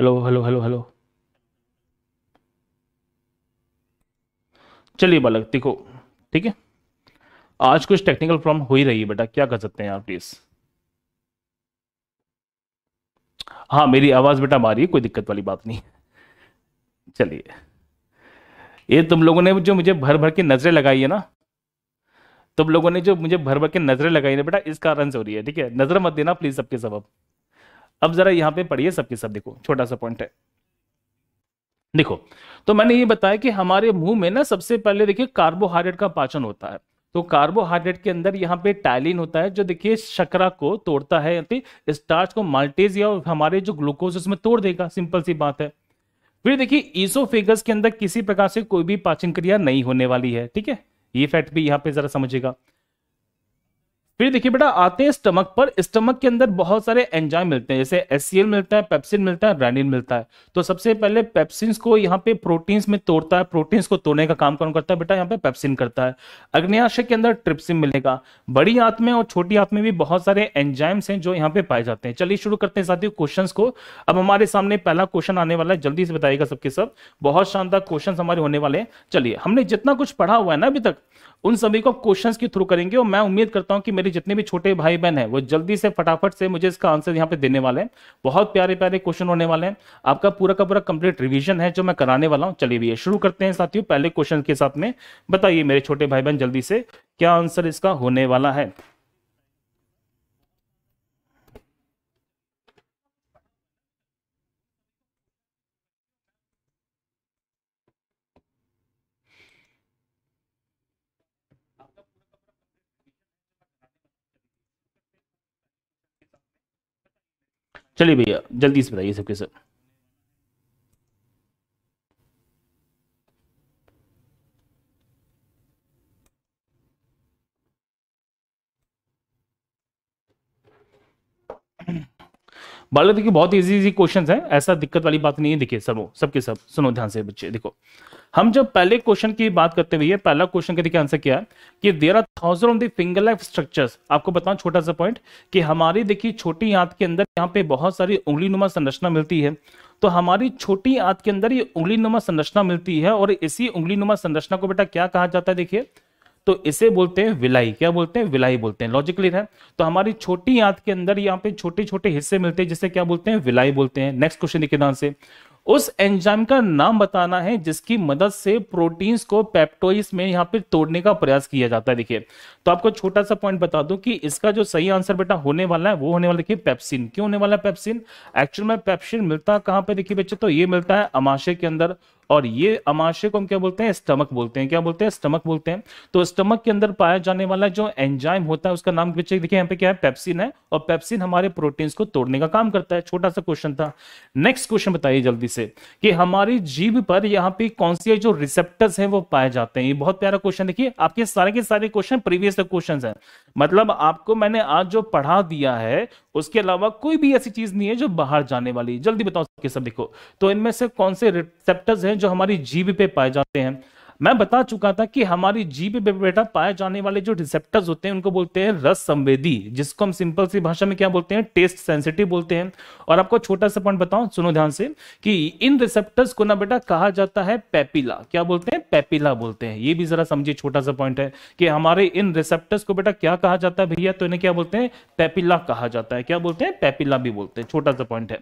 hello hello hello hello चलिए बालक देखो ठीक है आज कुछ टेक्निकल प्रॉब्लम हो ही रही है बेटा क्या कर सकते हैं यार प्लीज हाँ मेरी आवाज बेटा मारी कोई दिक्कत वाली बात नहीं चलिए ये तुम लोगों ने जो मुझे भर भर के नजरें लगाई है ना तुम लोगों ने जो मुझे भर भर के नजरें लगाई है बेटा इस कारण से हो रही है ठीक है नजर मत देना प्लीज सबके सब अब अब जरा यहां पे पढ़िए सबके सब देखो छोटा सा पॉइंट है देखो तो मैंने ये बताया कि हमारे मुंह में ना सबसे पहले देखिए कार्बोहाइड्रेट का पाचन होता है तो कार्बोहाइड्रेट के अंदर यहाँ पे टाइलिन होता है जो देखिए शकरा को तोड़ता है स्टार्च को माल्टेज या हमारे जो ग्लूकोज उसमें तोड़ देगा सिंपल सी बात है फिर देखिए ईसोफेगस के अंदर किसी प्रकार से कोई भी पाचन क्रिया नहीं होने वाली है ठीक है ये फैक्ट भी यहाँ पे जरा समझेगा फिर देखिए बेटा आते हैं स्टमक पर स्टमक के अंदर बहुत सारे एंजाइम मिलते हैं जैसे एस मिलता है पेप्सिन मिलता है रैनिन मिलता है तो सबसे पहले पेप्सिन को यहाँ पे प्रोटीन्स में तोड़ता है प्रोटीन्स को तोड़ने का काम कौन करता है बेटा यहाँ पे पेप्सिन करता है अग्नियाशय के अंदर ट्रिप्सिन मिलेगा बड़ी आंत में और छोटी आंत में भी बहुत सारे एंजाइम्स हैं जो यहाँ पे पाए जाते हैं चलिए शुरू करते हैं साथियों क्वेश्चन को अब हमारे सामने पहला क्वेश्चन आने वाला है जल्दी से बताएगा सबके सब बहुत शानदार क्वेश्चन हमारे होने वाले हैं चलिए हमने जितना कुछ पढ़ा हुआ है ना अभी तक उन सभी को क्वेश्चंस के थ्रू करेंगे और मैं उम्मीद करता हूं कि मेरे जितने भी छोटे भाई बहन हैं वो जल्दी से फटाफट से मुझे इसका आंसर यहाँ पे देने वाले हैं बहुत प्यारे प्यारे क्वेश्चन होने वाले हैं आपका पूरा का पूरा कंप्लीट रिविजन है जो मैं कराने वाला हूँ चलिए भैया शुरू करते हैं साथियों पहले क्वेश्चन के साथ में बताइए मेरे छोटे भाई बहन जल्दी से क्या आंसर इसका होने वाला है चलिए भैया जल्दी से बताइए सबके सर बालक देखिए बहुत इजी इजी क्वेश्चन है ऐसा दिक्कत वाली बात नहीं है देखिए सब सबके सब सुनो ध्यान से बच्चे देखो हम जब पहले क्वेश्चन की बात करते हुए पहला क्वेश्चन का देखिए आंसर क्या है कि there are thousand of the finger life structures आपको बताऊं छोटा सा पॉइंट कि हमारी देखिए छोटी हाथ के अंदर यहाँ पे बहुत सारी उंगली नुमा संरचना मिलती है तो हमारी छोटी आंत के अंदर ये उंगली नुमा संरचना मिलती है और इसी उंगली नुमा संरचना को बेटा क्या कहा जाता है देखिए तो इसे बोलते हैं विलाई क्या बोलते हैं विलाई बोलते हैं लॉजिक क्लियर है तो हमारी छोटी याद के अंदर यहाँ पे छोटे छोटे हिस्से मिलते हैं जिसे क्या बोलते हैं विलाई बोलते हैं नेक्स्ट क्वेश्चन देखिए ध्यान से उस एंजाइम का नाम बताना है जिसकी मदद से प्रोटीन्स को पेप्टोइस में यहाँ पे तोड़ने का प्रयास किया जाता है देखिए तो आपको छोटा सा पॉइंट बता दूं कि इसका जो सही आंसर बेटा होने वाला है वो होने वाला देखिए पेप्सिन क्यों होने वाला है पेप्सिन एक्चुअल में पेप्सिन मिलता है कहाँ पे देखिए बच्चे तो ये मिलता है अमाशय के अंदर और ये अमाशय को हम क्या बोलते हैं स्टमक बोलते हैं क्या बोलते हैं स्टमक बोलते हैं तो स्टमक के अंदर पाया जाने वाला जो एंजाइम होता है उसका नाम देखिए यहाँ पे क्या है पेप्सिन है और पेप्सिन हमारे प्रोटीन्स को तोड़ने का काम करता है छोटा सा क्वेश्चन था नेक्स्ट क्वेश्चन बताइए जल्दी से कि हमारी जीव पर यहाँ पे कौन सी जो रिसेप्टर्स है वो पाए जाते हैं ये बहुत प्यारा क्वेश्चन देखिए आपके सारे के सारे क्वेश्चन प्रीवियस क्वेश्चन है मतलब आपको मैंने आज जो पढ़ा दिया है उसके अलावा कोई भी ऐसी चीज नहीं है जो बाहर जाने वाली जल्दी बताओ सबके सब देखो तो इनमें से कौन से रिसेप्टर्स हैं जो हमारी जीभ पे पाए जाते हैं मैं बता चुका था कि हमारी जीप पे बेटा पाए जाने वाले जो रिसेप्टर्स होते हैं उनको बोलते हैं रस संवेदी जिसको हम सिंपल सी भाषा में क्या बोलते हैं टेस्ट सेंसिटिव बोलते हैं और आपको छोटा सा पॉइंट बताऊं सुनो ध्यान से कि इन रिसेप्टर्स को ना बेटा कहा जाता है पेपिला क्या बोलते हैं पेपिला बोलते हैं ये भी जरा समझिए छोटा सा पॉइंट है कि हमारे इन रिसेप्टर्स को बेटा क्या कहा जाता है भैया तो इन्हें क्या बोलते हैं पेपिला कहा जाता है क्या बोलते हैं पेपिला भी बोलते हैं छोटा सा पॉइंट है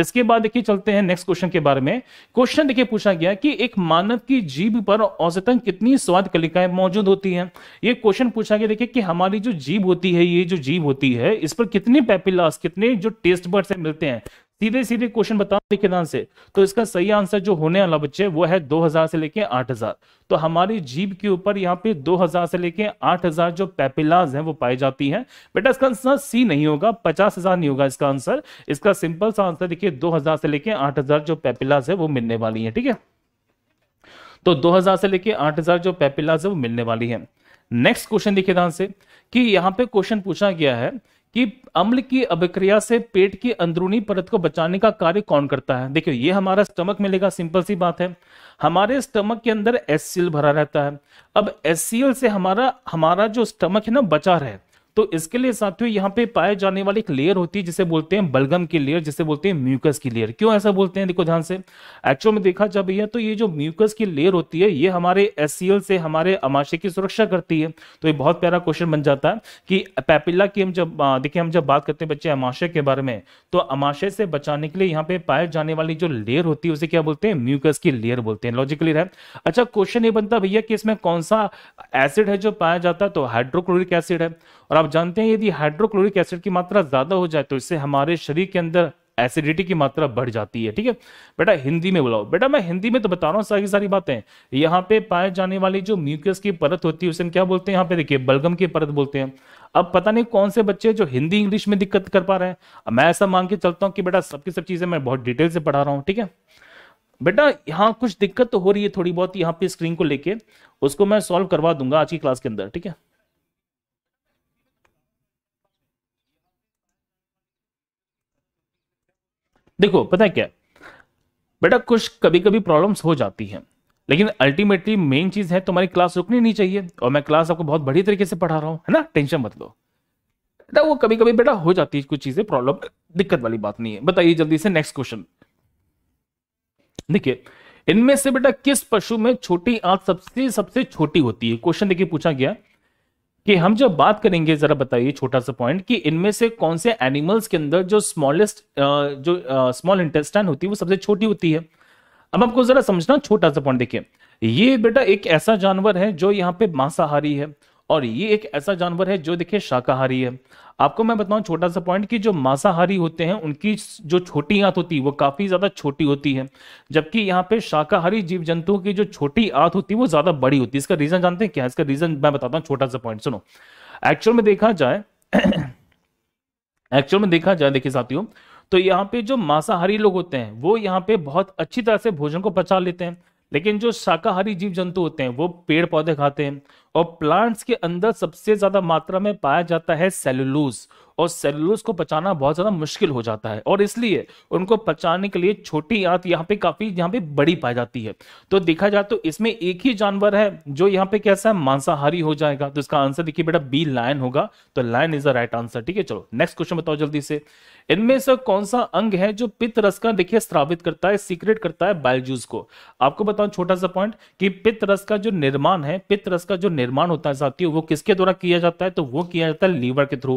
इसके बाद देखिए चलते हैं नेक्स्ट क्वेश्चन के बारे में क्वेश्चन देखिए पूछा गया कि एक मानव की जीभ पर औसतन कितनी स्वाद कलिकाएं मौजूद होती हैं ये क्वेश्चन पूछा गया देखिए कि हमारी जो जीव होती है ये जो जीव होती है इस पर कितने पेपिलास कितने जो टेस्ट बर्ड्स हैं मिलते हैं सीधे सीधे क्वेश्चन बताओ देखिए ध्यान से तो इसका सही आंसर जो होने वाला बच्चे वो है 2000 से लेके 8000 तो हमारी जीभ के ऊपर यहाँ पे 2000 से लेके 8000 जो पेपिलाज हैं वो पाई जाती हैं बेटा इसका आंसर सी नहीं होगा 50000 नहीं होगा इसका आंसर इसका सिंपल सा आंसर देखिए 2000 से लेके 8000 जो पेपिलाज है वो मिलने वाली है ठीक है तो 2000 से लेके 8000 जो पेपिलाज है वो मिलने वाली है नेक्स्ट क्वेश्चन देखिए ध्यान से कि यहाँ पे क्वेश्चन पूछा गया है कि अम्ल की अभिक्रिया से पेट की अंदरूनी परत को बचाने का कार्य कौन करता है देखियो ये हमारा स्टमक मिलेगा सिंपल सी बात है हमारे स्टमक के अंदर एस भरा रहता है अब एस से हमारा हमारा जो स्टमक है ना बचा रहे तो इसके लिए साथियों यहाँ पे पाए जाने वाली एक लेयर होती है जिसे बोलते हैं बलगम की लेयर जिसे बोलते हैं म्यूकस की लेयर क्यों ऐसा बोलते हैं देखो ध्यान से एक्चुअल में देखा जा भैया तो ये जो म्यूकस की लेयर होती है ये हमारे एस से हमारे अमाशे की सुरक्षा करती है तो ये बहुत प्यारा क्वेश्चन बन जाता है कि पैपिल्ला की हम जब देखिए हम जब बात करते हैं बच्चे अमाशय के बारे में तो अमाशय से बचाने के लिए यहाँ पे पाए जाने वाली जो लेयर होती है उसे क्या बोलते हैं म्यूकस की लेयर बोलते हैं लॉजिकली है अच्छा क्वेश्चन ये बनता भैया कि इसमें कौन सा एसिड है जो पाया जाता है तो हाइड्रोक्लोरिक एसिड है और आप जानते हैं यदि हाइड्रोक्लोरिक एसिड की मात्रा ज्यादा हो जाए तो इससे हमारे शरीर के अंदर एसिडिटी की मात्रा बढ़ जाती है ठीक है बेटा हिंदी में बुलाओ बेटा मैं हिंदी में तो बता रहा हूँ सारी सारी बातें यहाँ पे पाए जाने वाली जो म्यूकस की परत होती है उसे क्या बोलते हैं यहाँ पे देखिए बलगम की परत बोलते हैं अब पता नहीं कौन से बच्चे जो हिंदी इंग्लिश में दिक्कत कर पा रहे हैं मैं ऐसा मांग के चलता हूँ कि बेटा सबकी सब चीजें मैं बहुत डिटेल से पढ़ा रहा हूँ ठीक है बेटा यहाँ कुछ दिक्कत तो हो रही है थोड़ी बहुत यहाँ पे स्क्रीन को लेके उसको मैं सॉल्व करवा दूंगा आज की क्लास के अंदर ठीक है देखो पता है क्या बेटा कुछ कभी कभी प्रॉब्लम्स हो जाती हैं लेकिन अल्टीमेटली मेन चीज है तुम्हारी क्लास रुकनी नहीं चाहिए और मैं क्लास आपको बहुत बढ़िया तरीके से पढ़ा रहा हूँ है ना टेंशन मत लो बेटा वो कभी कभी बेटा हो जाती है कुछ चीजें प्रॉब्लम दिक्कत वाली बात नहीं है बताइए जल्दी से नेक्स्ट क्वेश्चन देखिए इनमें से बेटा किस पशु में छोटी आंत सबसे सबसे छोटी होती है क्वेश्चन देखिए पूछा गया है कि हम जब बात करेंगे जरा बताइए छोटा सा पॉइंट कि इनमें से कौन से एनिमल्स के अंदर जो स्मॉलेस्ट जो स्मॉल इंटेस्टाइन होती है वो सबसे छोटी होती है अब आपको जरा समझना छोटा सा पॉइंट देखिए ये बेटा एक ऐसा जानवर है जो यहाँ पे मांसाहारी है और ये एक ऐसा जानवर है जो देखिए शाकाहारी है आपको मैं बताऊं छोटा सा पॉइंट कि जो मांसाहारी होते हैं उनकी जो छोटी आंत होती है वो काफी ज्यादा छोटी होती है जबकि यहाँ पे शाकाहारी जीव जंतुओं की जो छोटी आंत होती है वो ज्यादा बड़ी होती है इसका रीजन जानते हैं क्या इसका रीजन मैं बताता हूँ छोटा सा पॉइंट सुनो एक्चुअल में देखा जाए एक्चुअल में देखा जाए देखिए साथियों तो यहाँ पे जो मांसाहारी लोग होते हैं वो यहाँ पे बहुत अच्छी तरह से भोजन को पचा लेते हैं लेकिन जो शाकाहारी जीव जंतु होते हैं वो पेड़ पौधे खाते हैं और प्लांट्स के अंदर सबसे ज्यादा मात्रा में पाया जाता है सेलुलूज और सेलुलूज को पचाना बहुत ज्यादा मुश्किल हो जाता है और इसलिए उनको पचाने के लिए छोटी आंत यहाँ पे काफी यहाँ पे बड़ी पाई जाती है तो देखा जाए तो इसमें एक ही जानवर है जो यहाँ पे कैसा है मांसाहारी हो जाएगा तो इसका आंसर देखिए बेटा बी लाइन होगा तो line is the right answer ठीक है चलो नेक्स्ट क्वेश्चन बताओ जल्दी से इनमें से कौन सा अंग है जो पित्त रस का देखिए स्त्रावित करता है सीक्रेट करता है बायोजूस को आपको बताऊं छोटा सा पॉइंट कि पित्त रस का जो निर्माण है पित्त रस का जो निर्माण निर्माण होता है साथियों वो किसके द्वारा किया जाता है तो वो किया जाता है लीवर के थ्रू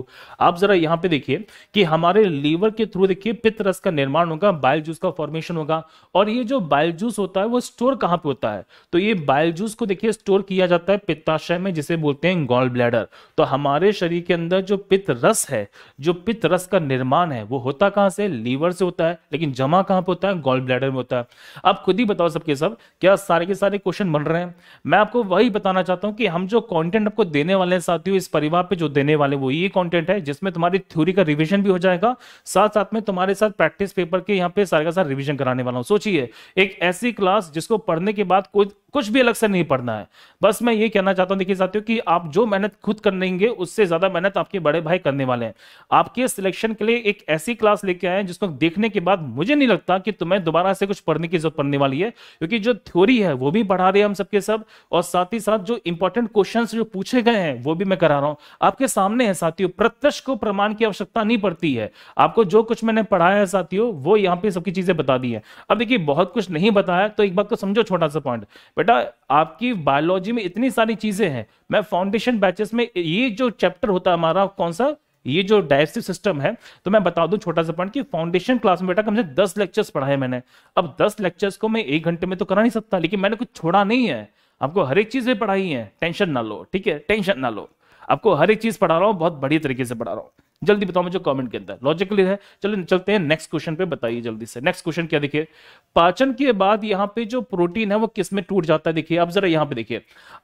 आप जरा यहाँ पे देखिए कि हमारे लीवर के थ्रू देखिए पित्त रस का निर्माण होगा बायल जूस का फॉर्मेशन होगा और ये जो बायल जूस होता है वो स्टोर कहाँ पे होता है तो ये बायल जूस को देखिए स्टोर किया जाता है पित्ताशय में जिसे बोलते हैं गॉल ब्लैडर तो हमारे शरीर के अंदर जो पित्त रस है जो पित्त रस का निर्माण है वो होता कहाँ से लीवर से होता है लेकिन जमा कहाँ पे होता है गॉल ब्लैडर में होता है आप खुद ही बताओ सबके सब क्या सारे के सारे क्वेश्चन बन रहे हैं मैं आपको वही बताना चाहता हूँ कि हम जो कंटेंट आपको देने वाले हैं साथियों इस परिवार पे जो देने वाले वो ये कंटेंट है जिसमें तुम्हारी थ्योरी का रिवीजन भी हो जाएगा साथ साथ में तुम्हारे साथ प्रैक्टिस पेपर के यहाँ पे सारे का सारा रिविजन कराने वाला हूँ सोचिए एक ऐसी क्लास जिसको पढ़ने के बाद कोई कुछ भी अलग से नहीं पढ़ना है बस मैं ये कहना चाहता हूँ देखिए साथियों की आप जो मेहनत खुद कर लेंगे उससे ज्यादा मेहनत आपके बड़े भाई करने वाले हैं आपके सिलेक्शन के लिए एक ऐसी क्लास लेके आए जिसको देखने के बाद मुझे नहीं लगता कि तुम्हें दोबारा से कुछ पढ़ने की जरूरत पड़ने वाली है क्योंकि जो थ्योरी है वो भी पढ़ा रहे हैं हम सबके सब और साथ ही साथ जो इंपॉर्टेंट इंपॉर्टेंट क्वेश्चन जो पूछे गए हैं वो भी मैं करा रहा हूं आपके सामने है साथियों प्रत्यक्ष को प्रमाण की आवश्यकता नहीं पड़ती है आपको जो कुछ मैंने पढ़ाया है साथियों वो यहाँ पे सबकी चीजें बता दी है अब देखिए बहुत कुछ नहीं बताया तो एक बात को समझो छोटा सा पॉइंट बेटा आपकी बायोलॉजी में इतनी सारी चीजें हैं मैं फाउंडेशन बैचेस में ये जो चैप्टर होता है हमारा कौन सा ये जो डायस्टिव सिस्टम है तो मैं बता दूं छोटा सा पॉइंट कि फाउंडेशन क्लास में बेटा कम से दस लेक्चर्स पढ़ाए मैंने अब दस लेक्चर्स को मैं एक घंटे में तो करा नहीं सकता लेकिन मैंने कुछ छोड़ा नहीं है आपको हर एक चीज़ें पढ़ाई है टेंशन ना लो ठीक है टेंशन ना लो आपको हर एक चीज़ पढ़ा रहा हूँ बहुत बढ़िया तरीके से पढ़ा रहा हूँ जल्दी बताओ मुझे कमेंट के अंदर लॉजिकली है चलो चलते हैं नेक्स्ट क्वेश्चन पे बताइए जल्दी से नेक्स्ट क्वेश्चन क्या देखिए पाचन के बाद यहाँ पे जो प्रोटीन है वो किस में टूट जाता है देखिए अब जरा यहाँ पे देखिए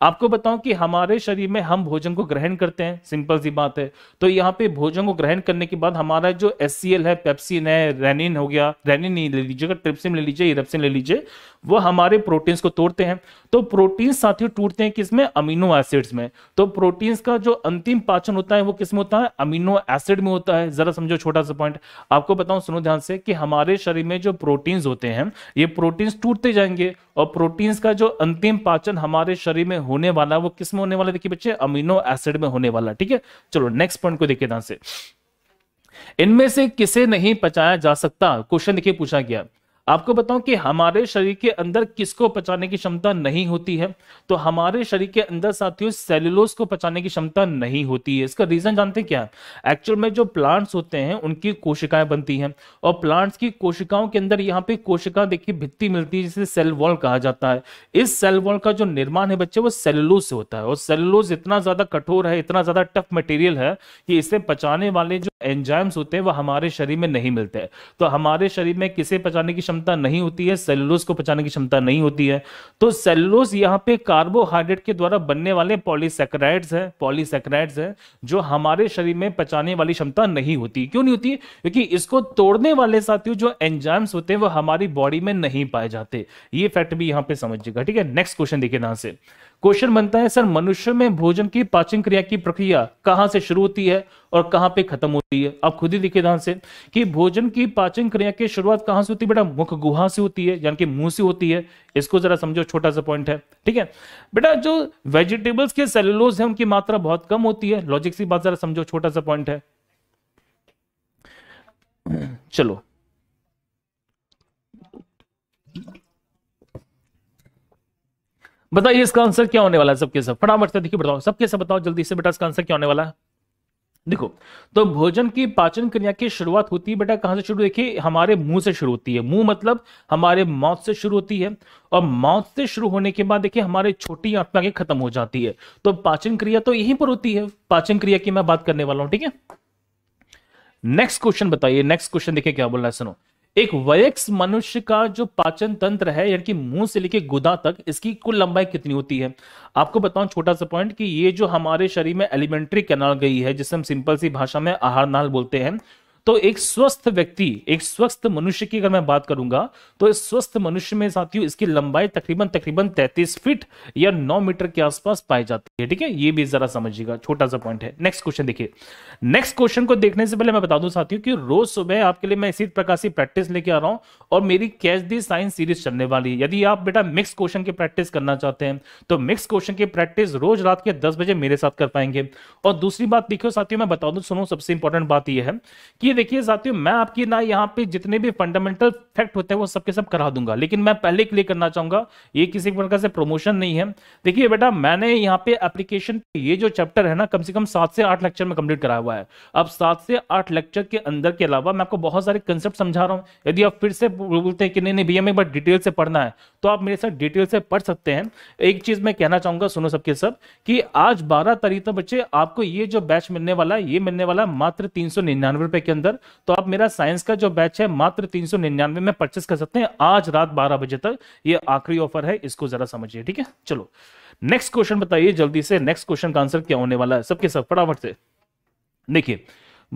आपको बताऊं कि हमारे शरीर में हम भोजन को ग्रहण करते हैं सिंपल सी बात है तो यहाँ पे भोजन को ग्रहण करने के बाद हमारा जो एस है पेप्सिन है रेनिन हो गया रेनिन ले लीजिएगा ट्रिप्सिन ले लीजिए ले लीजिए वह हमारे प्रोटीन्स को तोड़ते हैं तो प्रोटीन्स साथियों टूटते हैं किसमें अमीनो एसिड्स में तो प्रोटीन्स का जो अंतिम पाचन होता है वो किसमें होता है अमीनो एसिड में होता है जरा समझो छोटा सा पॉइंट आपको बताऊं सुनो ध्यान से कि हमारे शरीर में जो प्रोटीन्स होते हैं ये प्रोटीन्स टूटते जाएंगे और प्रोटीन्स का जो अंतिम पाचन हमारे शरीर में होने वाला वो किसमें होने वाला देखिए बच्चे अमीनो एसिड में होने वाला ठीक है चलो नेक्स्ट पॉइंट को देखिए ध्यान से इनमें से किसे नहीं पचाया जा सकता क्वेश्चन देखिए पूछा गया आपको बताऊं कि हमारे शरीर के अंदर किसको पचाने की क्षमता नहीं होती है तो हमारे शरीर के अंदर साथियों सेलुलोज को पचाने की क्षमता नहीं होती है इसका रीजन जानते क्या है एक्चुअल में जो प्लांट्स होते हैं उनकी कोशिकाएं बनती हैं और प्लांट्स की कोशिकाओं के अंदर यहाँ पे कोशिका देखिए भित्ती मिलती है जिसे सेल वॉल कहा जाता है इस सेल वॉल का जो निर्माण है बच्चे वो सेलुलोज से होता है और सेलुलोज इतना ज्यादा कठोर है इतना ज्यादा टफ मटेरियल है कि इसे पचाने वाले जो एंजाइम्स होते हैं वो हमारे शरीर में नहीं मिलते तो हमारे शरीर में किसे पचाने की क्षमता क्षमता नहीं होती है सेलुलोज को पचाने की क्षमता नहीं होती है तो सेलुलोज यहाँ पे कार्बोहाइड्रेट के द्वारा बनने वाले पॉलीसेक्राइड्स है पॉलीसेक्राइड्स है जो हमारे शरीर में पचाने वाली क्षमता नहीं होती क्यों नहीं होती क्योंकि इसको तोड़ने वाले साथियों जो एंजाइम्स होते हैं वो हमारी बॉडी में नहीं पाए जाते ये फैक्ट भी यहाँ पे समझिएगा ठीक है नेक्स्ट क्वेश्चन देखिए ना से क्वेश्चन बनता है सर मनुष्य में भोजन की पाचन क्रिया की प्रक्रिया कहां से शुरू होती है और कहां पे खत्म होती है आप खुद ही देखिए ध्यान से कि भोजन की पाचन क्रिया की शुरुआत कहां से होती है बेटा मुख गुहा से होती है यानी कि मुंह से होती है इसको जरा समझो छोटा सा पॉइंट है ठीक है बेटा जो वेजिटेबल्स के सेलुलोज है उनकी मात्रा बहुत कम होती है लॉजिक सी बात जरा समझो छोटा सा पॉइंट है चलो बताइए इसका आंसर क्या होने वाला है सबके सब फटाफट से देखिए बताओ सबके सब बताओ जल्दी से बेटा इसका आंसर क्या होने वाला है देखो तो भोजन की पाचन क्रिया की शुरुआत होती है बेटा कहां से शुरू देखिए हमारे मुंह से शुरू होती है मुंह मतलब हमारे माउथ से शुरू होती है और माउथ से शुरू होने के बाद देखिए हमारे छोटी आंत में आगे खत्म हो जाती है तो पाचन क्रिया तो यहीं पर होती है पाचन क्रिया की मैं बात करने वाला हूं ठीक है नेक्स्ट क्वेश्चन बताइए नेक्स्ट क्वेश्चन देखिए क्या बोल रहा है सुनो एक वयस्क मनुष्य का जो पाचन तंत्र है यानी कि मुंह से लेके गुदा तक इसकी कुल लंबाई कितनी होती है आपको बताऊं छोटा सा पॉइंट कि ये जो हमारे शरीर में एलिमेंट्री कैनाल गई है जिसे हम सिंपल सी भाषा में आहार नाल बोलते हैं तो एक स्वस्थ व्यक्ति एक स्वस्थ मनुष्य की अगर मैं बात करूंगा तो इस स्वस्थ मनुष्य में साथियों इसकी लंबाई तकरीबन तकरीबन तैतीस फीट या नौ मीटर के आसपास पाई जाती है ठीक है ये भी जरा समझिएगा छोटा सा पॉइंट है नेक्स्ट क्वेश्चन देखिए नेक्स्ट क्वेश्चन को देखने से पहले मैं बता दूं साथियों की रोज सुबह आपके लिए मैं इसी प्रकार से प्रैक्टिस लेके आ रहा हूं और मेरी कैच दी साइंस सीरीज चलने वाली यदि आप बेटा मिक्स क्वेश्चन की प्रैक्टिस करना चाहते हैं तो मिक्स क्वेश्चन की प्रैक्टिस रोज रात के दस बजे मेरे साथ कर पाएंगे और दूसरी बात देखियो साथियों मैं बता दू सुनो सबसे इंपॉर्टेंट बात यह है कि देखिए साथियों मैं आपकी ना यहाँ पे जितने भी फंडामेंटल फैक्ट होते हैं वो सबके सब करा दूंगा लेकिन मैं पहले क्लियर करना चाहूंगा ये किसी प्रकार से प्रमोशन नहीं है देखिए बेटा मैंने यहाँ पे एप्लीकेशन ये जो चैप्टर है ना कम से कम सात से आठ लेक्चर में कंप्लीट कराया हुआ है अब सात से आठ लेक्चर के अंदर के अलावा मैं आपको बहुत सारे कंसेप्ट समझा रहा हूँ यदि आप फिर से बोलते हैं कि नहीं नहीं भैया मैं एक डिटेल से पढ़ना है तो आप मेरे साथ डिटेल से पढ़ सकते हैं एक चीज मैं कहना चाहूंगा सुनो सबके सब कि आज बारह तारीख तक बच्चे आपको ये जो बैच मिलने वाला है ये मिलने वाला मात्र तीन सौ के अंदर अंदर तो आप मेरा साइंस का जो बैच है मात्र तीन सौ निन्यानवे में परचेस कर सकते हैं आज रात बारह बजे तक ये आखिरी ऑफर है इसको जरा समझिए ठीक है चलो नेक्स्ट क्वेश्चन बताइए जल्दी से नेक्स्ट क्वेश्चन का आंसर क्या होने वाला है सबके सब फटाफट से देखिए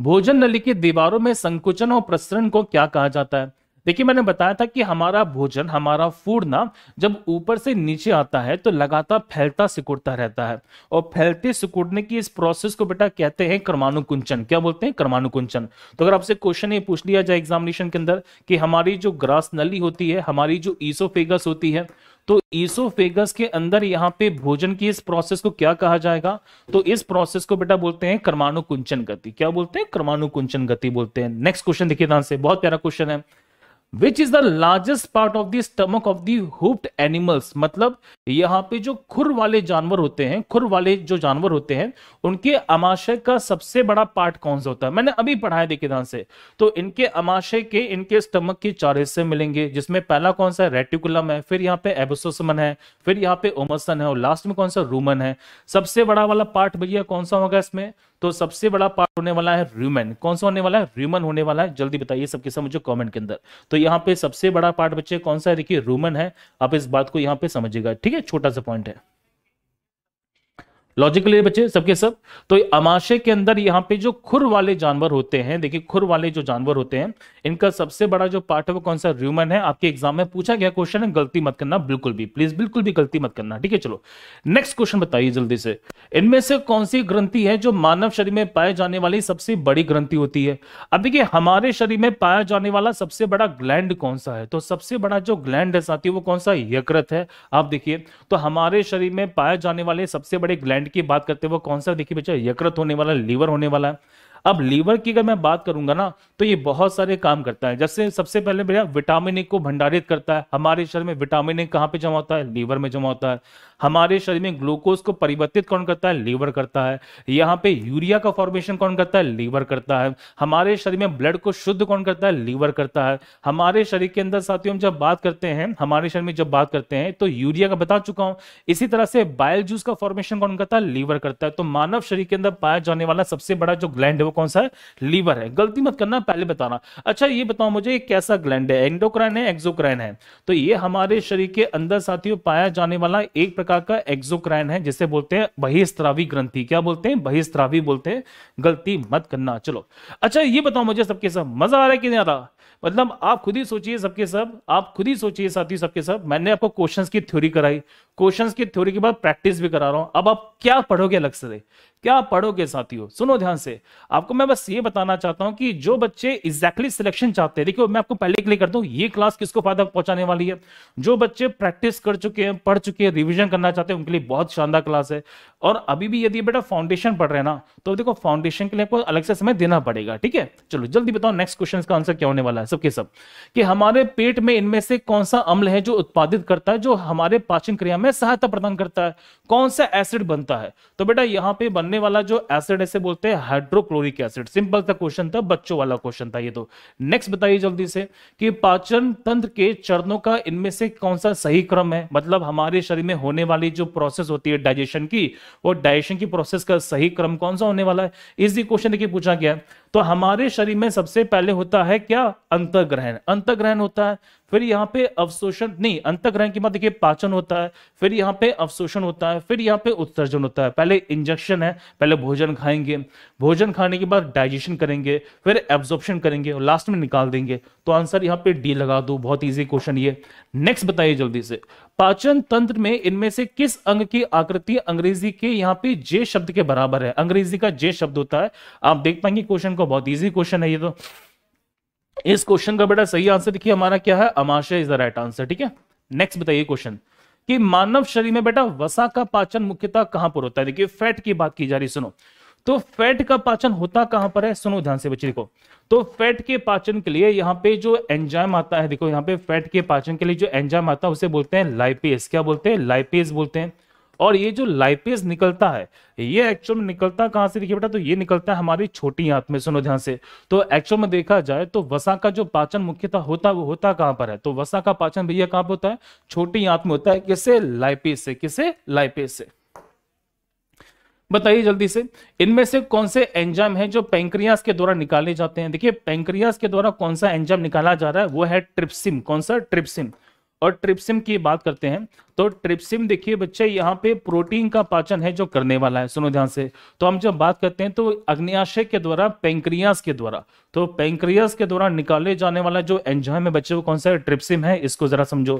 भोजन नली की दीवारों में संकुचन और प्रसरण को क्या कहा जाता है देखिए मैंने बताया था कि हमारा भोजन हमारा फूड ना जब ऊपर से नीचे आता है तो लगातार फैलता सिकुड़ता रहता है और फैलते सिकुड़ने की इस प्रोसेस को बेटा कहते हैं क्रमानुकुंचन क्या बोलते हैं क्रमानुकुंचन तो अगर आपसे क्वेश्चन ये पूछ लिया जाए एग्जामिनेशन के अंदर कि हमारी जो ग्रास नली होती है हमारी जो ईसोफेगस होती है तो ईसोफेगस के अंदर यहाँ पे भोजन की इस प्रोसेस को क्या कहा जाएगा तो इस प्रोसेस को बेटा बोलते हैं क्रमानुकुंचन गति क्या बोलते हैं कुंचन गति बोलते हैं नेक्स्ट क्वेश्चन देखिए ध्यान से बहुत प्यारा क्वेश्चन है which is the largest part of the stomach of the hoofed animals मतलब यहाँ पे जो खुर वाले जानवर होते हैं खुर वाले जो जानवर होते हैं उनके अमाशय का सबसे बड़ा पार्ट कौन सा होता है मैंने अभी पढ़ाया देखिए ध्यान से तो इनके अमाशय के इनके स्टमक के चार हिस्से मिलेंगे जिसमें पहला कौन सा है रेटिकुलम है फिर यहाँ पे एबोसोसमन है फिर यहाँ पे ओमसन है और लास्ट में कौन सा रूमन है सबसे बड़ा वाला पार्ट भैया कौन सा होगा इसमें तो सबसे बड़ा पार्ट होने वाला है र्यूमन कौन सा होने वाला है र्यूमन होने वाला है जल्दी बताइए सबके सब मुझे कमेंट के अंदर तो यहाँ पे सबसे बड़ा पार्ट बच्चे कौन सा है देखिए रूमन है आप इस बात को यहाँ पे समझिएगा ठीक है छोटा सा पॉइंट है लॉजिकली बच्चे सबके सब तो अमाशे के अंदर यहाँ पे जो खुर वाले जानवर होते हैं देखिए खुर वाले जो जानवर होते हैं इनका सबसे बड़ा जो पार्ट है वो कौन सा र्यूमन है आपके एग्जाम में पूछा गया क्वेश्चन है गलती मत करना बिल्कुल भी प्लीज बिल्कुल भी गलती मत करना ठीक है चलो नेक्स्ट क्वेश्चन बताइए जल्दी से इनमें से कौन सी ग्रंथि है जो मानव शरीर में पाए जाने वाली सबसे बड़ी ग्रंथि होती है अब देखिए हमारे शरीर में पाया जाने वाला सबसे बड़ा ग्लैंड कौन सा है तो सबसे बड़ा जो ग्लैंड है साथी वो कौन सा यकृत है आप देखिए तो हमारे शरीर में पाए जाने वाले सबसे बड़े ग्लैंड हेड की बात करते हुए कौन सा देखिए बच्चा यकृत होने वाला लीवर होने वाला है अब लीवर की अगर मैं बात करूंगा ना तो ये बहुत सारे काम करता है जैसे सबसे पहले भैया विटामिन ए को भंडारित करता है हमारे शरीर में विटामिन ए कहाँ पे जमा होता है लीवर में जमा होता है हमारे शरीर में ग्लूकोज को परिवर्तित कौन करता है लीवर करता है यहाँ पे यूरिया का फॉर्मेशन कौन करता है लीवर करता है हमारे शरीर में ब्लड को शुद्ध कौन करता है लीवर करता है हमारे शरीर के अंदर साथियों जब बात करते हैं हमारे शरीर में जब बात करते हैं तो यूरिया का बता चुका हूं इसी तरह से बायल जूस का फॉर्मेशन कौन करता है लीवर करता है तो मानव शरीर के अंदर पाया जाने वाला सबसे बड़ा जो ग्लैंड है वो कौन सा है लीवर है गलती मत करना पहले बताना अच्छा ये बताओ मुझे ये कैसा ग्लैंड है एंडोक्राइन है एक्सोक्राइन है तो ये हमारे शरीर के अंदर साथियों पाया जाने वाला एक प्रकार प्रकार का एक्सोक्राइन है जिसे बोलते हैं बहिस्त्रावी ग्रंथि क्या बोलते हैं बहिस्त्रावी बोलते हैं गलती मत करना चलो अच्छा ये बताओ मुझे सबके सब मजा आ रहा है कि नहीं आ रहा मतलब आप खुद ही सोचिए सबके सब आप खुद ही सोचिए साथी सबके सब मैंने आपको क्वेश्चंस की थ्योरी कराई क्वेश्चंस की थ्योरी के बाद प्रैक्टिस भी करा रहा हूं अब आप क्या पढ़ोगे अलग से क्या पढ़ोगे साथियों सुनो ध्यान से आपको मैं बस ये बताना चाहता हूं कि जो बच्चे एग्जैक्टली सिलेक्शन चाहते हैं देखियो मैं आपको पहले क्लियर करता हूं ये क्लास किसको फायदा पहुंचाने वाली है जो बच्चे प्रैक्टिस कर चुके हैं पढ़ चुके हैं रिविजन करना चाहते हैं उनके लिए बहुत शानदार क्लास है और अभी भी यदि बेटा फाउंडेशन पढ़ रहे हैं ना तो देखो फाउंडेशन के लिए आपको अलग से समय देना पड़ेगा ठीक है चलो जल्दी बताओ नेक्स्ट क्वेश्चन का आंसर क्या होने वाला है सबके सब कि हमारे पेट में इनमें से कौन सा अम्ल है जो उत्पादित करता है जो हमारे पाचन क्रिया में सहायता प्रदान करता है कौन सा एसिड बनता है तो बेटा यहाँ पे बन बनने वाला जो एसिड ऐसे बोलते हैं हाइड्रोक्लोरिक एसिड सिंपल सा क्वेश्चन था बच्चों वाला क्वेश्चन था ये तो नेक्स्ट बताइए जल्दी से कि पाचन तंत्र के चरणों का इनमें से कौन सा सही क्रम है मतलब हमारे शरीर में होने वाली जो प्रोसेस होती है डाइजेशन की वो डाइजेशन की प्रोसेस का सही क्रम कौन सा होने वाला है इसी क्वेश्चन देखिए पूछा गया तो हमारे शरीर में सबसे पहले होता है क्या अंतग्रहण अंतग्रहण होता है फिर यहाँ पे अवशोषण नहीं अंतग्रहण के बाद देखिए पाचन होता है फिर यहाँ पे अवशोषण होता है फिर यहाँ पे उत्सर्जन होता है पहले इंजेक्शन है पहले भोजन खाएंगे भोजन खाने के बाद डाइजेशन करेंगे फिर एब्जॉर्प्शन करेंगे और लास्ट में निकाल देंगे तो आंसर यहाँ पे डी लगा दो बहुत ईजी क्वेश्चन ये नेक्स्ट बताइए जल्दी से पाचन तंत्र में इनमें से किस अंग की आकृति अंग्रेजी के यहाँ पे जे शब्द के बराबर है अंग्रेजी का जे शब्द होता है आप देख पाएंगे क्वेश्चन को बहुत इजी क्वेश्चन है ये तो इस क्वेश्चन का बेटा सही आंसर देखिए हमारा क्या है अमाशय इज द राइट आंसर ठीक है नेक्स्ट बताइए क्वेश्चन कि मानव शरीर में बेटा वसा का पाचन मुख्यतः कहां पर होता है देखिए फैट की बात की जा रही सुनो तो फैट का पाचन होता कहां पर है सुनो ध्यान से बच्चे को तो फैट के पाचन के लिए यहाँ पे जो एंजाइम आता है देखो यहाँ पे फैट के पाचन के लिए जो एंजाइम आता है उसे बोलते हैं लाइपेस क्या बोलते हैं लाइपेस बोलते हैं और ये जो लाइपेस निकलता है ये एक्चुअल में निकलता कहां से देखिए बेटा तो ये निकलता है हमारी छोटी आंत में सुनो ध्यान से तो एक्चुअल में देखा जाए तो वसा का जो पाचन मुख्यतः होता वो होता कहां पर है तो वसा का पाचन भैया कहां पर होता है छोटी आंत में होता है किसे लाइपेस से किसे लाइपेस से बताइए जल्दी से इनमें से कौन से एंजाइम है जो पेंक्रियास के द्वारा निकाले जाते हैं देखिए पेंक्रियास के द्वारा कौन सा एंजाइम निकाला जा रहा है वो है ट्रिप्सिम कौन सा ट्रिप्सिम और ट्रिप्सिम की बात करते हैं तो ट्रिप्सिम देखिए बच्चे यहाँ पे प्रोटीन का पाचन है जो करने वाला है सुनो ध्यान से तो हम जब बात करते हैं तो अग्नियाशय के द्वारा पेंक्रियास के द्वारा तो पेंक्रियास के द्वारा निकाले जाने वाला जो एंजाइम है बच्चे वो कौन सा है ट्रिप्सिम है इसको जरा समझो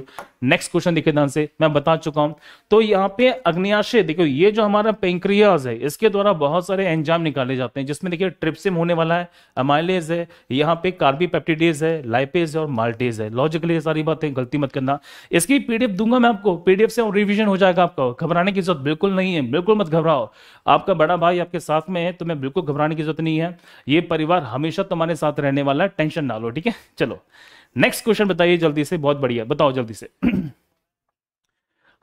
नेक्स्ट क्वेश्चन देखिए ध्यान से मैं बता चुका हूं तो यहाँ पे अग्नियाशय देखो ये जो हमारा पेंक्रियाज है इसके द्वारा बहुत सारे एंजाइम निकाले जाते हैं जिसमें देखिये ट्रिप्सिम होने वाला है अमाइलेज है यहाँ पे कार्बीपेप्टिडेज है लाइपेज और माल्टेज है लॉजिकली सारी बातें गलती मत करना इसकी पीडीएफ दूंगा मैं आपको पीडीएफ से रिविजन हो जाएगा आपका घबराने की जरूरत बिल्कुल नहीं है बिल्कुल मत घबराओ आपका बड़ा भाई आपके साथ में है तुम्हें बिल्कुल घबराने की जरूरत नहीं है ये परिवार हमेशा तुम्हारे साथ रहने वाला है टेंशन ना लो ठीक है चलो नेक्स्ट क्वेश्चन बताइए जल्दी से बहुत बढ़िया बताओ जल्दी से [clears throat]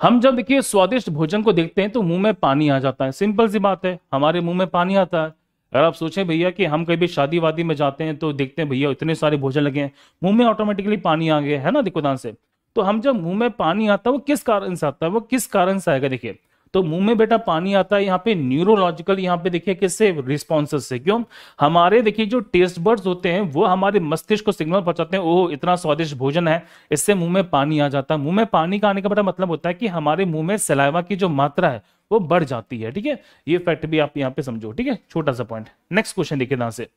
हम जब देखिए स्वादिष्ट भोजन को देखते हैं तो मुंह में पानी आ जाता है सिंपल सी बात है हमारे मुंह में पानी आता है अगर आप सोचें भैया कि हम कभी भी शादी वादी में जाते हैं तो देखते हैं भैया इतने सारे भोजन लगे हैं मुंह में ऑटोमेटिकली पानी आ गया है ना दिक्कत से तो हम जब मुंह में पानी आता है वो किस कारण से आता है वो किस कारण से आएगा देखिए तो मुंह में बेटा पानी आता है यहाँ पे न्यूरोलॉजिकल यहाँ पे देखिए किससे रिस्पॉन्सेस से क्यों हमारे देखिए जो टेस्ट बर्ड्स होते हैं वो हमारे मस्तिष्क को सिग्नल पहुंचाते हैं ओह इतना स्वादिष्ट भोजन है इससे मुंह में पानी आ जाता है मुंह में पानी का आने का बड़ा मतलब होता है कि हमारे मुंह में सलाइवा की जो मात्रा है वो बढ़ जाती है ठीक है ये फैक्ट भी आप यहाँ पे समझो ठीक है छोटा सा पॉइंट नेक्स्ट क्वेश्चन देखिए यहां से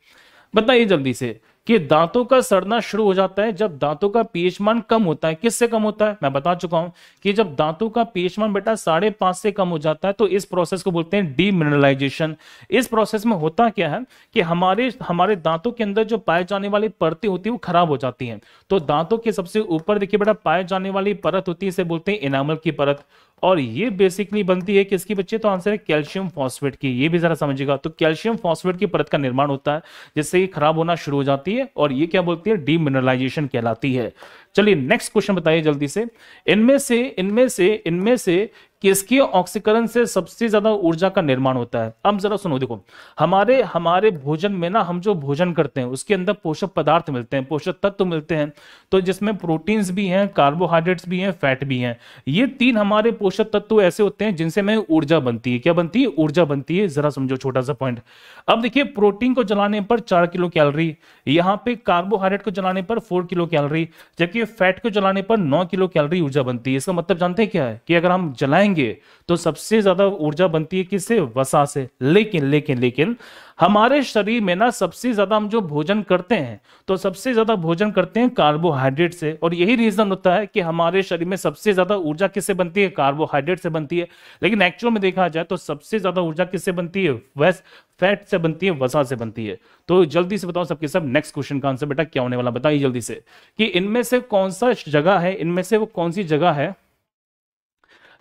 बताइए जल्दी से कि दांतों का सड़ना शुरू हो जाता है जब दांतों का पीएच मान कम होता है किससे कम होता है मैं बता चुका हूं कि जब दांतों का पीएच मान बेटा साढ़े पांच से कम हो जाता है तो इस प्रोसेस को बोलते हैं डीमिनरलाइजेशन इस प्रोसेस में होता क्या है कि हमारे हमारे दांतों के अंदर जो पाए जाने वाली परतें होती है वो खराब हो जाती है तो दांतों के सबसे ऊपर देखिए बेटा पाए जाने वाली परत होती है इसे बोलते हैं इनामल की परत और ये बेसिकली बनती है किसकी बच्चे तो आंसर है कैल्शियम फॉस्फेट की ये भी जरा समझिएगा तो कैल्शियम फॉस्फेट की परत का निर्माण होता है जिससे ये खराब होना शुरू हो जाती है और ये क्या बोलती है डीमिनरलाइजेशन कहलाती है चलिए नेक्स्ट क्वेश्चन बताइए जल्दी से इनमें से इनमें से इनमें से कि ऑक्सीकरण से सबसे ज्यादा ऊर्जा का निर्माण होता है अब जरा सुनो देखो हमारे हमारे भोजन में ना हम जो भोजन करते हैं उसके अंदर पोषक पदार्थ मिलते हैं पोषक तत्व मिलते हैं तो जिसमें प्रोटीन्स भी हैं कार्बोहाइड्रेट्स भी हैं फैट भी हैं ये तीन हमारे पोषक तत्व ऐसे होते हैं जिनसे हमें ऊर्जा बनती है क्या बनती है ऊर्जा बनती है जरा समझो छोटा सा पॉइंट अब देखिए प्रोटीन को जलाने पर चार किलो कैलोरी यहाँ पे कार्बोहाइड्रेट को जलाने पर फोर किलो कैलोरी जबकि फैट को जलाने पर नौ किलो कैलोरी ऊर्जा बनती है इसका मतलब जानते हैं क्या है कि अगर हम जलाएंगे जाएंगे तो सबसे ज्यादा ऊर्जा बनती है किससे वसा से लेकिन लेकिन लेकिन हमारे शरीर में ना सबसे ज्यादा हम जो भोजन करते हैं तो सबसे ज्यादा भोजन करते हैं कार्बोहाइड्रेट से और यही रीजन होता है कि हमारे शरीर में सबसे ज्यादा ऊर्जा किससे बनती है कार्बोहाइड्रेट से बनती है लेकिन एक्चुअल में देखा जाए तो सबसे ज्यादा ऊर्जा किससे बनती है वैस फैट से बनती है वसा से बनती है तो जल्दी से बताओ सबके सब नेक्स्ट क्वेश्चन का आंसर बेटा क्या होने वाला बताइए जल्दी से कि इनमें से कौन सा जगह है इनमें से वो कौन सी जगह है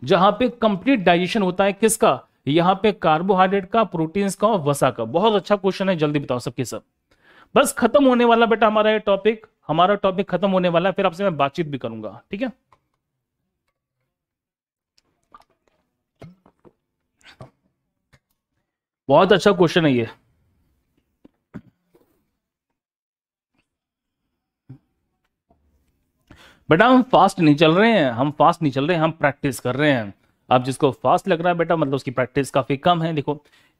जहां पे कंप्लीट डाइजेशन होता है किसका यहां पे कार्बोहाइड्रेट का प्रोटीन्स का और वसा का बहुत अच्छा क्वेश्चन है जल्दी बताओ सबके सब बस खत्म होने वाला बेटा हमारा ये टॉपिक हमारा टॉपिक खत्म होने वाला है फिर आपसे मैं बातचीत भी करूंगा ठीक है बहुत अच्छा क्वेश्चन है ये बेटा हम फास्ट नहीं चल रहे हैं हम फास्ट नहीं चल रहे हैं हम प्रैक्टिस कर रहे हैं अब जिसको फास्ट लग रहा है बेटा मतलब उसकी प्रैक्टिस काफ़ी कम है देखो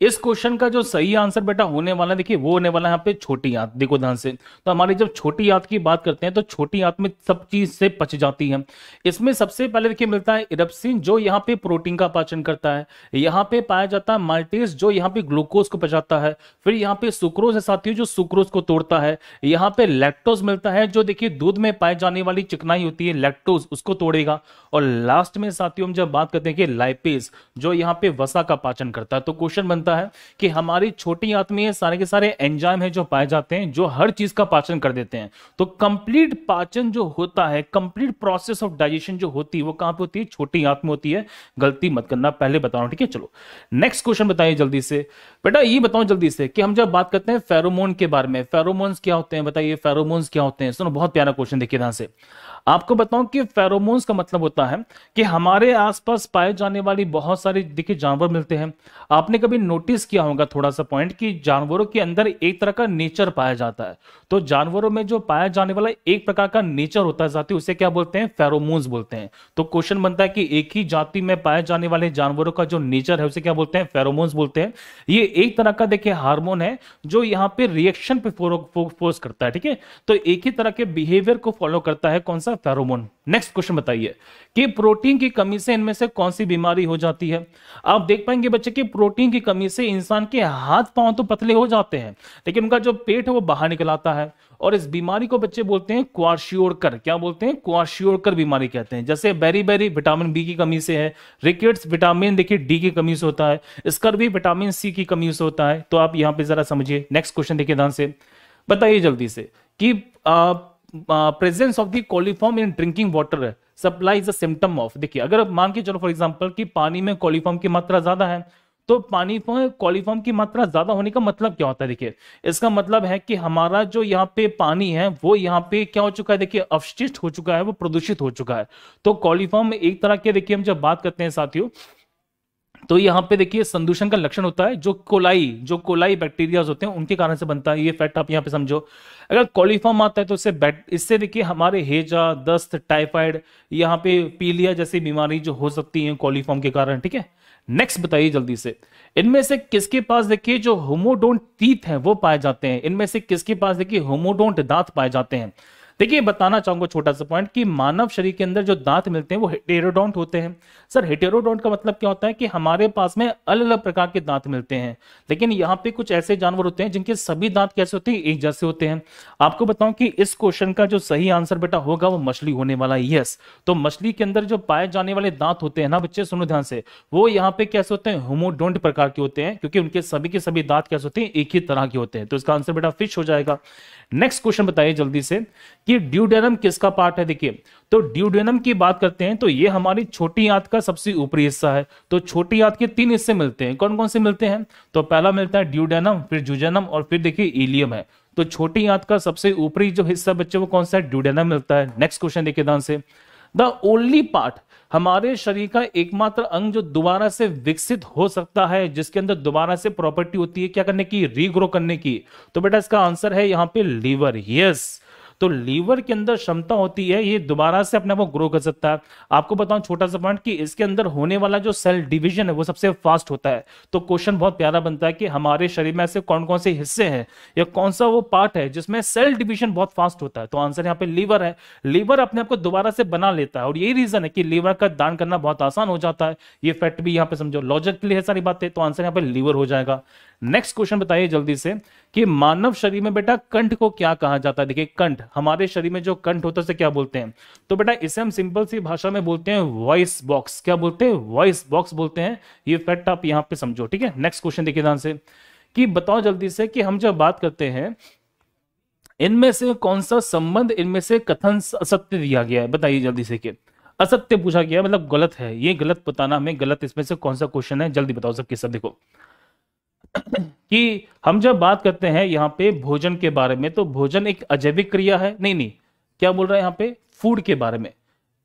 इस क्वेश्चन का जो सही आंसर बेटा होने वाला है देखिए वो होने वाला है यहाँ पे छोटी आंत देखो ध्यान से तो हमारी जब छोटी आंत की बात करते हैं तो छोटी आंत में सब चीज से पच जाती है इसमें सबसे पहले देखिए मिलता है इरप्सिन जो यहाँ पे प्रोटीन का पाचन करता है यहाँ पे पाया जाता है माल्टेस जो यहाँ पे ग्लूकोज को पचाता है फिर यहाँ पे सुक्रोज है साथियों जो सुक्रोज को तोड़ता है यहाँ पे लैक्टोज मिलता है जो देखिए दूध में पाए जाने वाली चिकनाई होती है लैक्टोज उसको तोड़ेगा और लास्ट में साथियों हम जब बात करते हैं कि लाइपेज जो यहाँ पे वसा का पाचन करता है तो क्वेश्चन बनता होता है कि हमारी छोटी आत्मीय सारे के सारे एंजाइम है जो पाए जाते हैं जो हर चीज का पाचन कर देते हैं तो कंप्लीट पाचन जो होता है कंप्लीट प्रोसेस ऑफ डाइजेशन जो होती है वो कहां पे होती है छोटी आत्म होती है गलती मत करना पहले बताना ठीक है चलो नेक्स्ट क्वेश्चन बताइए जल्दी से बेटा ये बताओ जल्दी से कि हम जब बात करते हैं फेरोमोन के बारे में फेरोमोन्स क्या होते हैं बताइए फेरोमोन्स क्या होते हैं सुनो बहुत प्यारा क्वेश्चन देखिए ध्यान से आपको बताऊं कि फेरोमोन्स का मतलब होता है कि हमारे आसपास पाए जाने वाली बहुत सारी देखिए जानवर मिलते हैं आपने कभी नोटिस किया होगा थोड़ा सा पॉइंट कि जानवरों के अंदर एक तरह का नेचर पाया जाता है तो जानवरों में जो पाया जाने वाला एक प्रकार का नेचर होता है जाति उसे क्या बोलते हैं फेरोमोन्स बोलते हैं तो क्वेश्चन बनता है कि एक ही जाति में पाए जाने वाले जानवरों का जो नेचर है उसे क्या बोलते हैं फेरोमोन्स बोलते हैं ये एक तरह का देखिए हार्मोन है जो यहाँ पे रिएक्शन पे फोर्स करता है ठीक है तो एक ही तरह के बिहेवियर को फॉलो करता है कौन सा फेरोमोन नेक्स्ट क्वेश्चन बताइए कि प्रोटीन की कमी से इनमें से कौन सी बीमारी हो जाती है आप देख पाएंगे बच्चे कि प्रोटीन की कमी से इंसान के हाथ पांव तो पतले हो जाते हैं लेकिन उनका जो पेट है वो बाहर निकल आता है और इस बीमारी को बच्चे बोलते हैं क्वाशियोड़कर क्या बोलते हैं क्वाशियोड़कर बीमारी कहते हैं जैसे बेरी बेरी विटामिन बी की कमी से है रिकेट्स विटामिन देखिए डी की कमी से होता है इसकर भी विटामिन सी की कमी से होता है तो आप यहां पे जरा समझिए नेक्स्ट क्वेश्चन देखिए ध्यान से बताइए जल्दी से कि presence of the coliform in drinking water supply is अम्टम ऑफ देखिए अगर मान के चलो फॉर एग्जाम्पल की पानी में कॉलिफॉर्म की मात्रा ज्यादा है तो पानी कॉलिफॉर्म की मात्रा ज्यादा होने का मतलब क्या होता है देखिए इसका मतलब है कि हमारा जो यहाँ पे पानी है वो यहाँ पे क्या हो चुका है देखिए अवशिष्ट हो चुका है वो प्रदूषित हो चुका है तो कॉलिफॉर्म एक तरह के देखिए हम जब बात करते हैं साथियों तो यहाँ पे देखिए संदूषण का लक्षण होता है जो कोलाई जो कोलाई बैक्टीरिया होते हैं उनके कारण से बनता है ये फैक्ट आप यहाँ पे समझो अगर कोलिफॉर्म आता है तो इससे इससे देखिए हमारे हेजा दस्त टाइफाइड यहाँ पे पीलिया जैसी बीमारी जो हो सकती है कोलिफॉर्म के कारण ठीक है नेक्स्ट बताइए जल्दी से इनमें से किसके पास देखिए जो होमोडोंट टीथ है वो पाए जाते हैं इनमें से किसके पास देखिए होमोडोंट दांत पाए जाते हैं देखिए बताना चाहूंगा छोटा सा पॉइंट कि मानव शरीर के अंदर जो दांत मिलते हैं वो हेटेरोडोंट होते हैं सर हेटेरोडोंट का मतलब क्या होता है कि हमारे पास में अलग अलग प्रकार के दांत मिलते हैं लेकिन यहाँ पे कुछ ऐसे जानवर होते हैं जिनके सभी दांत कैसे होते हैं एक जैसे होते हैं आपको बताऊं कि इस क्वेश्चन का जो सही आंसर बेटा होगा वो मछली होने वाला है यस तो मछली के अंदर जो पाए जाने वाले दांत होते हैं ना बच्चे सुनो ध्यान से वो यहाँ पे कैसे होते हैं होमोडोंट प्रकार के होते हैं क्योंकि उनके सभी के सभी दांत कैसे होते हैं एक ही तरह के होते हैं तो इसका आंसर बेटा फिश हो जाएगा नेक्स्ट क्वेश्चन बताइए जल्दी से कि ड्यूडेनम किसका पार्ट है देखिए तो ड्यूडेनम की बात करते हैं तो ये हमारी छोटी आंत का सबसे ऊपरी हिस्सा है तो छोटी आंत के तीन हिस्से मिलते हैं कौन कौन से मिलते हैं तो पहला मिलता है ड्यूडेनम फिर जुजेनम और फिर देखिए इलियम है तो छोटी आंत का सबसे ऊपरी जो हिस्सा बच्चे वो कौन सा है ड्यूडेनम मिलता है नेक्स्ट क्वेश्चन देखिए ध्यान से द ओनली पार्ट हमारे शरीर का एकमात्र अंग जो दोबारा से विकसित हो सकता है जिसके अंदर दोबारा से प्रॉपर्टी होती है क्या करने की रीग्रो करने की तो बेटा इसका आंसर है यहां पे लीवर यस yes. तो लीवर के अंदर क्षमता होती है ये दोबारा से अपने आप को ग्रो कर सकता है आपको बताऊं छोटा सा पॉइंट कि इसके अंदर होने वाला जो सेल डिवीजन है वो सबसे फास्ट होता है तो क्वेश्चन बहुत प्यारा बनता है कि हमारे शरीर में ऐसे कौन कौन से हिस्से हैं या कौन सा वो पार्ट है जिसमें सेल डिविजन बहुत फास्ट होता है तो आंसर यहाँ पे लीवर है लीवर अपने आपको दोबारा से बना लेता है और यही रीजन है कि लीवर का दान करना बहुत आसान हो जाता है ये फैक्ट भी यहाँ पे समझो लॉजिकली है सारी बातें तो आंसर यहाँ पे लीवर हो जाएगा नेक्स्ट क्वेश्चन बताइए जल्दी से कि मानव शरीर में बेटा कंठ को क्या कहा जाता है देखिए कंठ हमारे शरीर में जो कंठ होता है उसे क्या बोलते हैं तो बेटा इसे हम सिंपल सी भाषा में बोलते हैं वॉइस बॉक्स क्या बोलते हैं वॉइस बॉक्स बोलते हैं ये फैक्ट आप यहां पर समझो ठीक है नेक्स्ट क्वेश्चन देखिए ध्यान से कि बताओ जल्दी से कि हम जब बात करते हैं इनमें से कौन सा संबंध इनमें से कथन असत्य दिया गया है बताइए जल्दी से कि असत्य पूछा गया मतलब गलत है ये गलत बताना हमें गलत इसमें से कौन सा क्वेश्चन है जल्दी बताओ सबके सब देखो कि हम जब बात करते हैं यहाँ पे भोजन के बारे में तो भोजन एक अजैविक क्रिया है नहीं नहीं क्या बोल रहे हैं यहाँ पे फूड के बारे में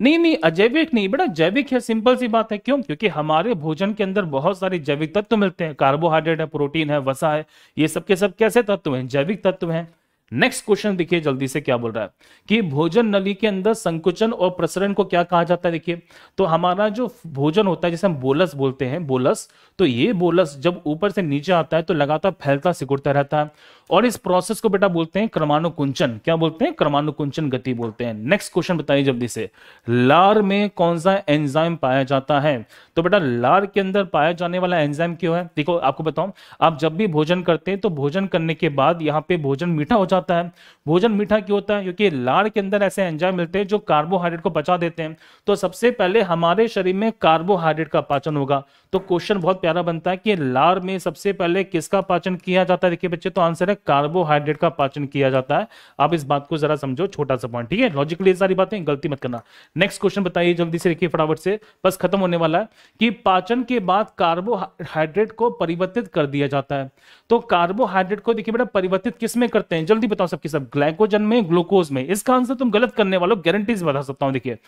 नहीं नहीं अजैविक नहीं बेटा जैविक है सिंपल सी बात है क्यों क्योंकि हमारे भोजन के अंदर बहुत सारे जैविक तत्व मिलते हैं कार्बोहाइड्रेट है प्रोटीन है वसा है ये सब के सब कैसे तत्व हैं जैविक तत्व हैं नेक्स्ट क्वेश्चन देखिए जल्दी से क्या बोल रहा है कि भोजन नली के अंदर संकुचन और प्रसरण को क्या कहा जाता है देखिए तो हमारा जो भोजन होता है जैसे हम बोलस बोलते हैं बोलस तो ये बोलस जब ऊपर से नीचे आता है तो लगातार फैलता सिकुड़ता रहता है और इस प्रोसेस को बेटा बोलते हैं क्रमानुकुंचन क्या बोलते हैं क्रमानुकुंचन गति बोलते हैं नेक्स्ट क्वेश्चन बताइए जल्दी से लार में कौन सा एंजाइम पाया जाता है तो बेटा लार के अंदर पाया जाने वाला एंजाइम क्यों है देखो आपको बताऊं आप जब भी भोजन करते हैं तो भोजन करने के बाद यहाँ पे भोजन मीठा हो जाता है भोजन मीठा क्यों होता है क्योंकि लार के अंदर ऐसे एंजाइम मिलते हैं जो कार्बोहाइड्रेट को बचा देते हैं तो सबसे पहले हमारे शरीर में कार्बोहाइड्रेट का पाचन होगा तो क्वेश्चन बहुत प्यारा बनता है कि लार में सबसे पहले किसका पाचन किया जाता है देखिए बच्चे तो आंसर है में कार्बोहाइड्रेट का पाचन किया जाता है आप इस बात को जरा समझो छोटा सा पॉइंट ठीक है लॉजिकली सारी बातें गलती मत करना नेक्स्ट क्वेश्चन बताइए जल्दी से लिखिए फटाफट से बस खत्म होने वाला है कि पाचन के बाद कार्बोहाइड्रेट को परिवर्तित कर दिया जाता है तो कार्बोहाइड्रेट को देखिए बेटा परिवर्तित किस में करते हैं जल्दी बताओ सबके सब ग्लाइकोजन में ग्लूकोज में इसका आंसर तुम गलत करने वालों गारंटी बता सकता हूं देखिए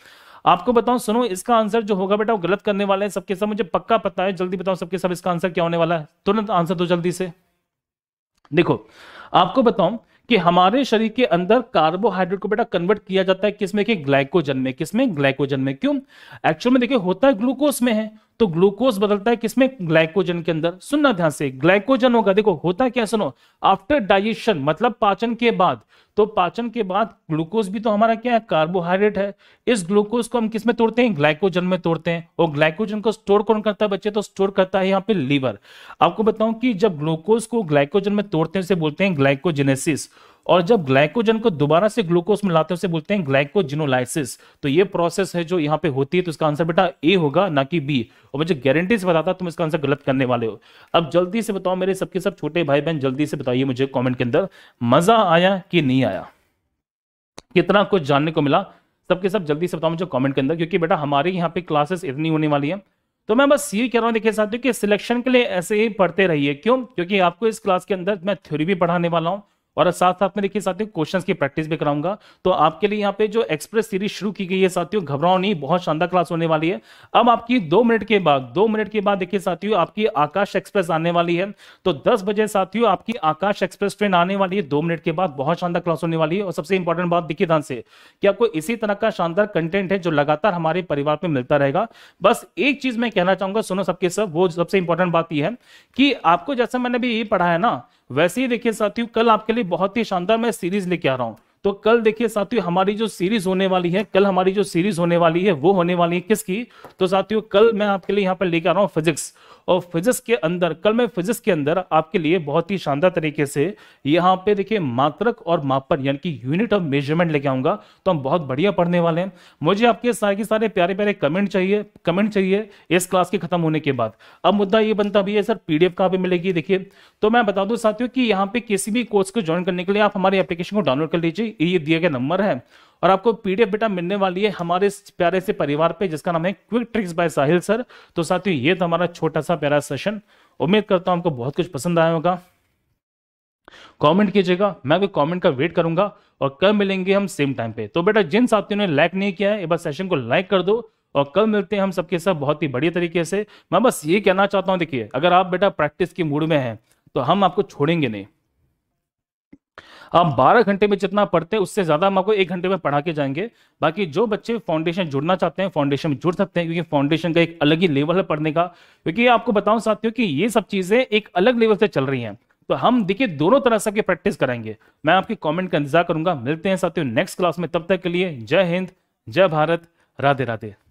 आपको बताऊं सुनो इसका आंसर जो होगा बेटा वो गलत करने वाले हैं सबके सब मुझे पक्का पता है जल्दी बताओ सबके सब इसका आंसर क्या होने वाला है तुरंत आंसर दो जल्दी से देखो आपको बताऊं कि हमारे शरीर के अंदर कार्बोहाइड्रेट को बेटा कन्वर्ट किया जाता है किसमें कि ग्लाइकोजन में किसमें ग्लाइकोजन में क्यों एक्चुअल में देखिए होता है ग्लूकोज में है तो ग्लूकोज बदलता है किसमें ग्लाइकोजन के अंदर सुनना ध्यान से ग्लाइकोजन होगा देखो होता क्या सुनो आफ्टर डाइजेशन मतलब पाचन के बाद तो पाचन के बाद ग्लूकोज भी तो हमारा क्या है कार्बोहाइड्रेट है इस ग्लूकोज को हम किस में तोड़ते हैं ग्लाइकोजन में तोड़ते हैं और ग्लाइकोजन को स्टोर कौन करता है बच्चे तो स्टोर करता है यहाँ पे लीवर आपको बताऊं कि जब ग्लूकोज को ग्लाइकोजन में तोड़ते हैं उसे बोलते हैं ग्लाइकोजेनेसिस और जब ग्लाइकोजन को दोबारा से ग्लूकोज में लाते हैं उसे बोलते हैं ग्लाइकोजिनोलाइसिस तो ये प्रोसेस है जो यहाँ पे होती है तो इसका आंसर बेटा ए होगा ना कि बी और मुझे गारंटी से बताता तुम इसका आंसर गलत करने वाले हो अब जल्दी से बताओ मेरे सबके सब छोटे भाई बहन जल्दी से बताइए मुझे कॉमेंट के अंदर मजा आया कि नहीं आया कितना कुछ जानने को मिला सबके सब जल्दी से बताओ मुझे कॉमेंट के अंदर क्योंकि बेटा हमारे यहाँ पे क्लासेस इतनी होने वाली है तो मैं बस ये कह रहा हूँ देखिए साथियों कि सिलेक्शन के लिए ऐसे ही पढ़ते रहिए क्यों क्योंकि आपको इस क्लास के अंदर मैं थ्योरी भी पढ़ाने वाला हूँ और साथ साथ में देखिए साथियों क्वेश्चंस की प्रैक्टिस भी कराऊंगा तो आपके लिए यहाँ पे जो एक्सप्रेस सीरीज शुरू की गई है साथियों घबराओ नहीं बहुत शानदार क्लास होने वाली है अब आपकी दो मिनट के बाद दो मिनट के बाद देखिए साथियों आपकी आकाश एक्सप्रेस आने वाली है तो दस बजे साथियों आपकी आकाश एक्सप्रेस ट्रेन आने वाली है दो मिनट के बाद बहुत शानदार क्लास होने वाली है और सबसे इंपॉर्टेंट बात देखिए ध्यान से कि आपको इसी तरह का शानदार कंटेंट है जो लगातार हमारे परिवार में मिलता रहेगा बस एक चीज मैं कहना चाहूंगा सुनो सबके सब वो सबसे इंपॉर्टेंट बात यह है कि आपको जैसा मैंने भी ये पढ़ा है ना वैसे ही देखिए साथियों कल आपके लिए बहुत ही शानदार मैं सीरीज लेके आ रहा हूँ तो कल देखिए साथियों हमारी जो सीरीज होने वाली है कल हमारी जो सीरीज होने वाली है वो होने वाली है किसकी तो साथियों कल मैं आपके लिए यहाँ पर लेकर आ रहा हूँ फिजिक्स और फिजिक्स के अंदर कल मैं फिजिक्स के अंदर आपके लिए बहुत ही शानदार तरीके से यहाँ पे देखिए मात्रक और मापन यानी कि यूनिट ऑफ मेजरमेंट लेके आऊंगा तो हम बहुत बढ़िया पढ़ने वाले हैं मुझे आपके सारे के सारे प्यारे प्यारे कमेंट चाहिए कमेंट चाहिए इस क्लास के खत्म होने के बाद अब मुद्दा ये बनता भी है सर पीडीएफ कहाँ पे मिलेगी देखिए तो मैं बता दू साथियों की यहाँ पे किसी भी कोर्स को ज्वाइन करने के लिए आप हमारी एप्लीकेशन को डाउनलोड कर लीजिए ये दिए गए नंबर है और आपको पीडीएफ बेटा मिलने वाली है हमारे प्यारे से परिवार पे जिसका नाम है quick tricks by Sahil sir तो साथियों ये था हमारा छोटा सा प्यारा सेशन उम्मीद करता हूं आपको बहुत कुछ पसंद आया होगा कमेंट कीजिएगा मैं भी कमेंट का वेट करूंगा और कल मिलेंगे हम सेम टाइम पे तो बेटा जिन साथियों ने लाइक नहीं किया है एक बार सेशन को लाइक कर दो और कल मिलते हैं हम सबके साथ बहुत ही बढ़िया तरीके से मैं बस ये कहना चाहता हूँ देखिए अगर आप बेटा प्रैक्टिस के मूड में हैं तो हम आपको छोड़ेंगे नहीं आप 12 घंटे में जितना पढ़ते हैं उससे ज़्यादा हम आपको एक घंटे में पढ़ा के जाएंगे बाकी जो बच्चे फाउंडेशन जुड़ना चाहते हैं फाउंडेशन में जुड़ सकते हैं क्योंकि फाउंडेशन का एक अलग ही लेवल है पढ़ने का क्योंकि आपको बताऊँ साथियों कि ये सब चीज़ें एक अलग लेवल से चल रही है तो हम देखिए दोनों तरह से प्रैक्टिस कराएंगे मैं आपके कॉमेंट का इंतजार करूंगा मिलते हैं साथियों नेक्स्ट क्लास में तब तक के लिए जय हिंद जय भारत राधे राधे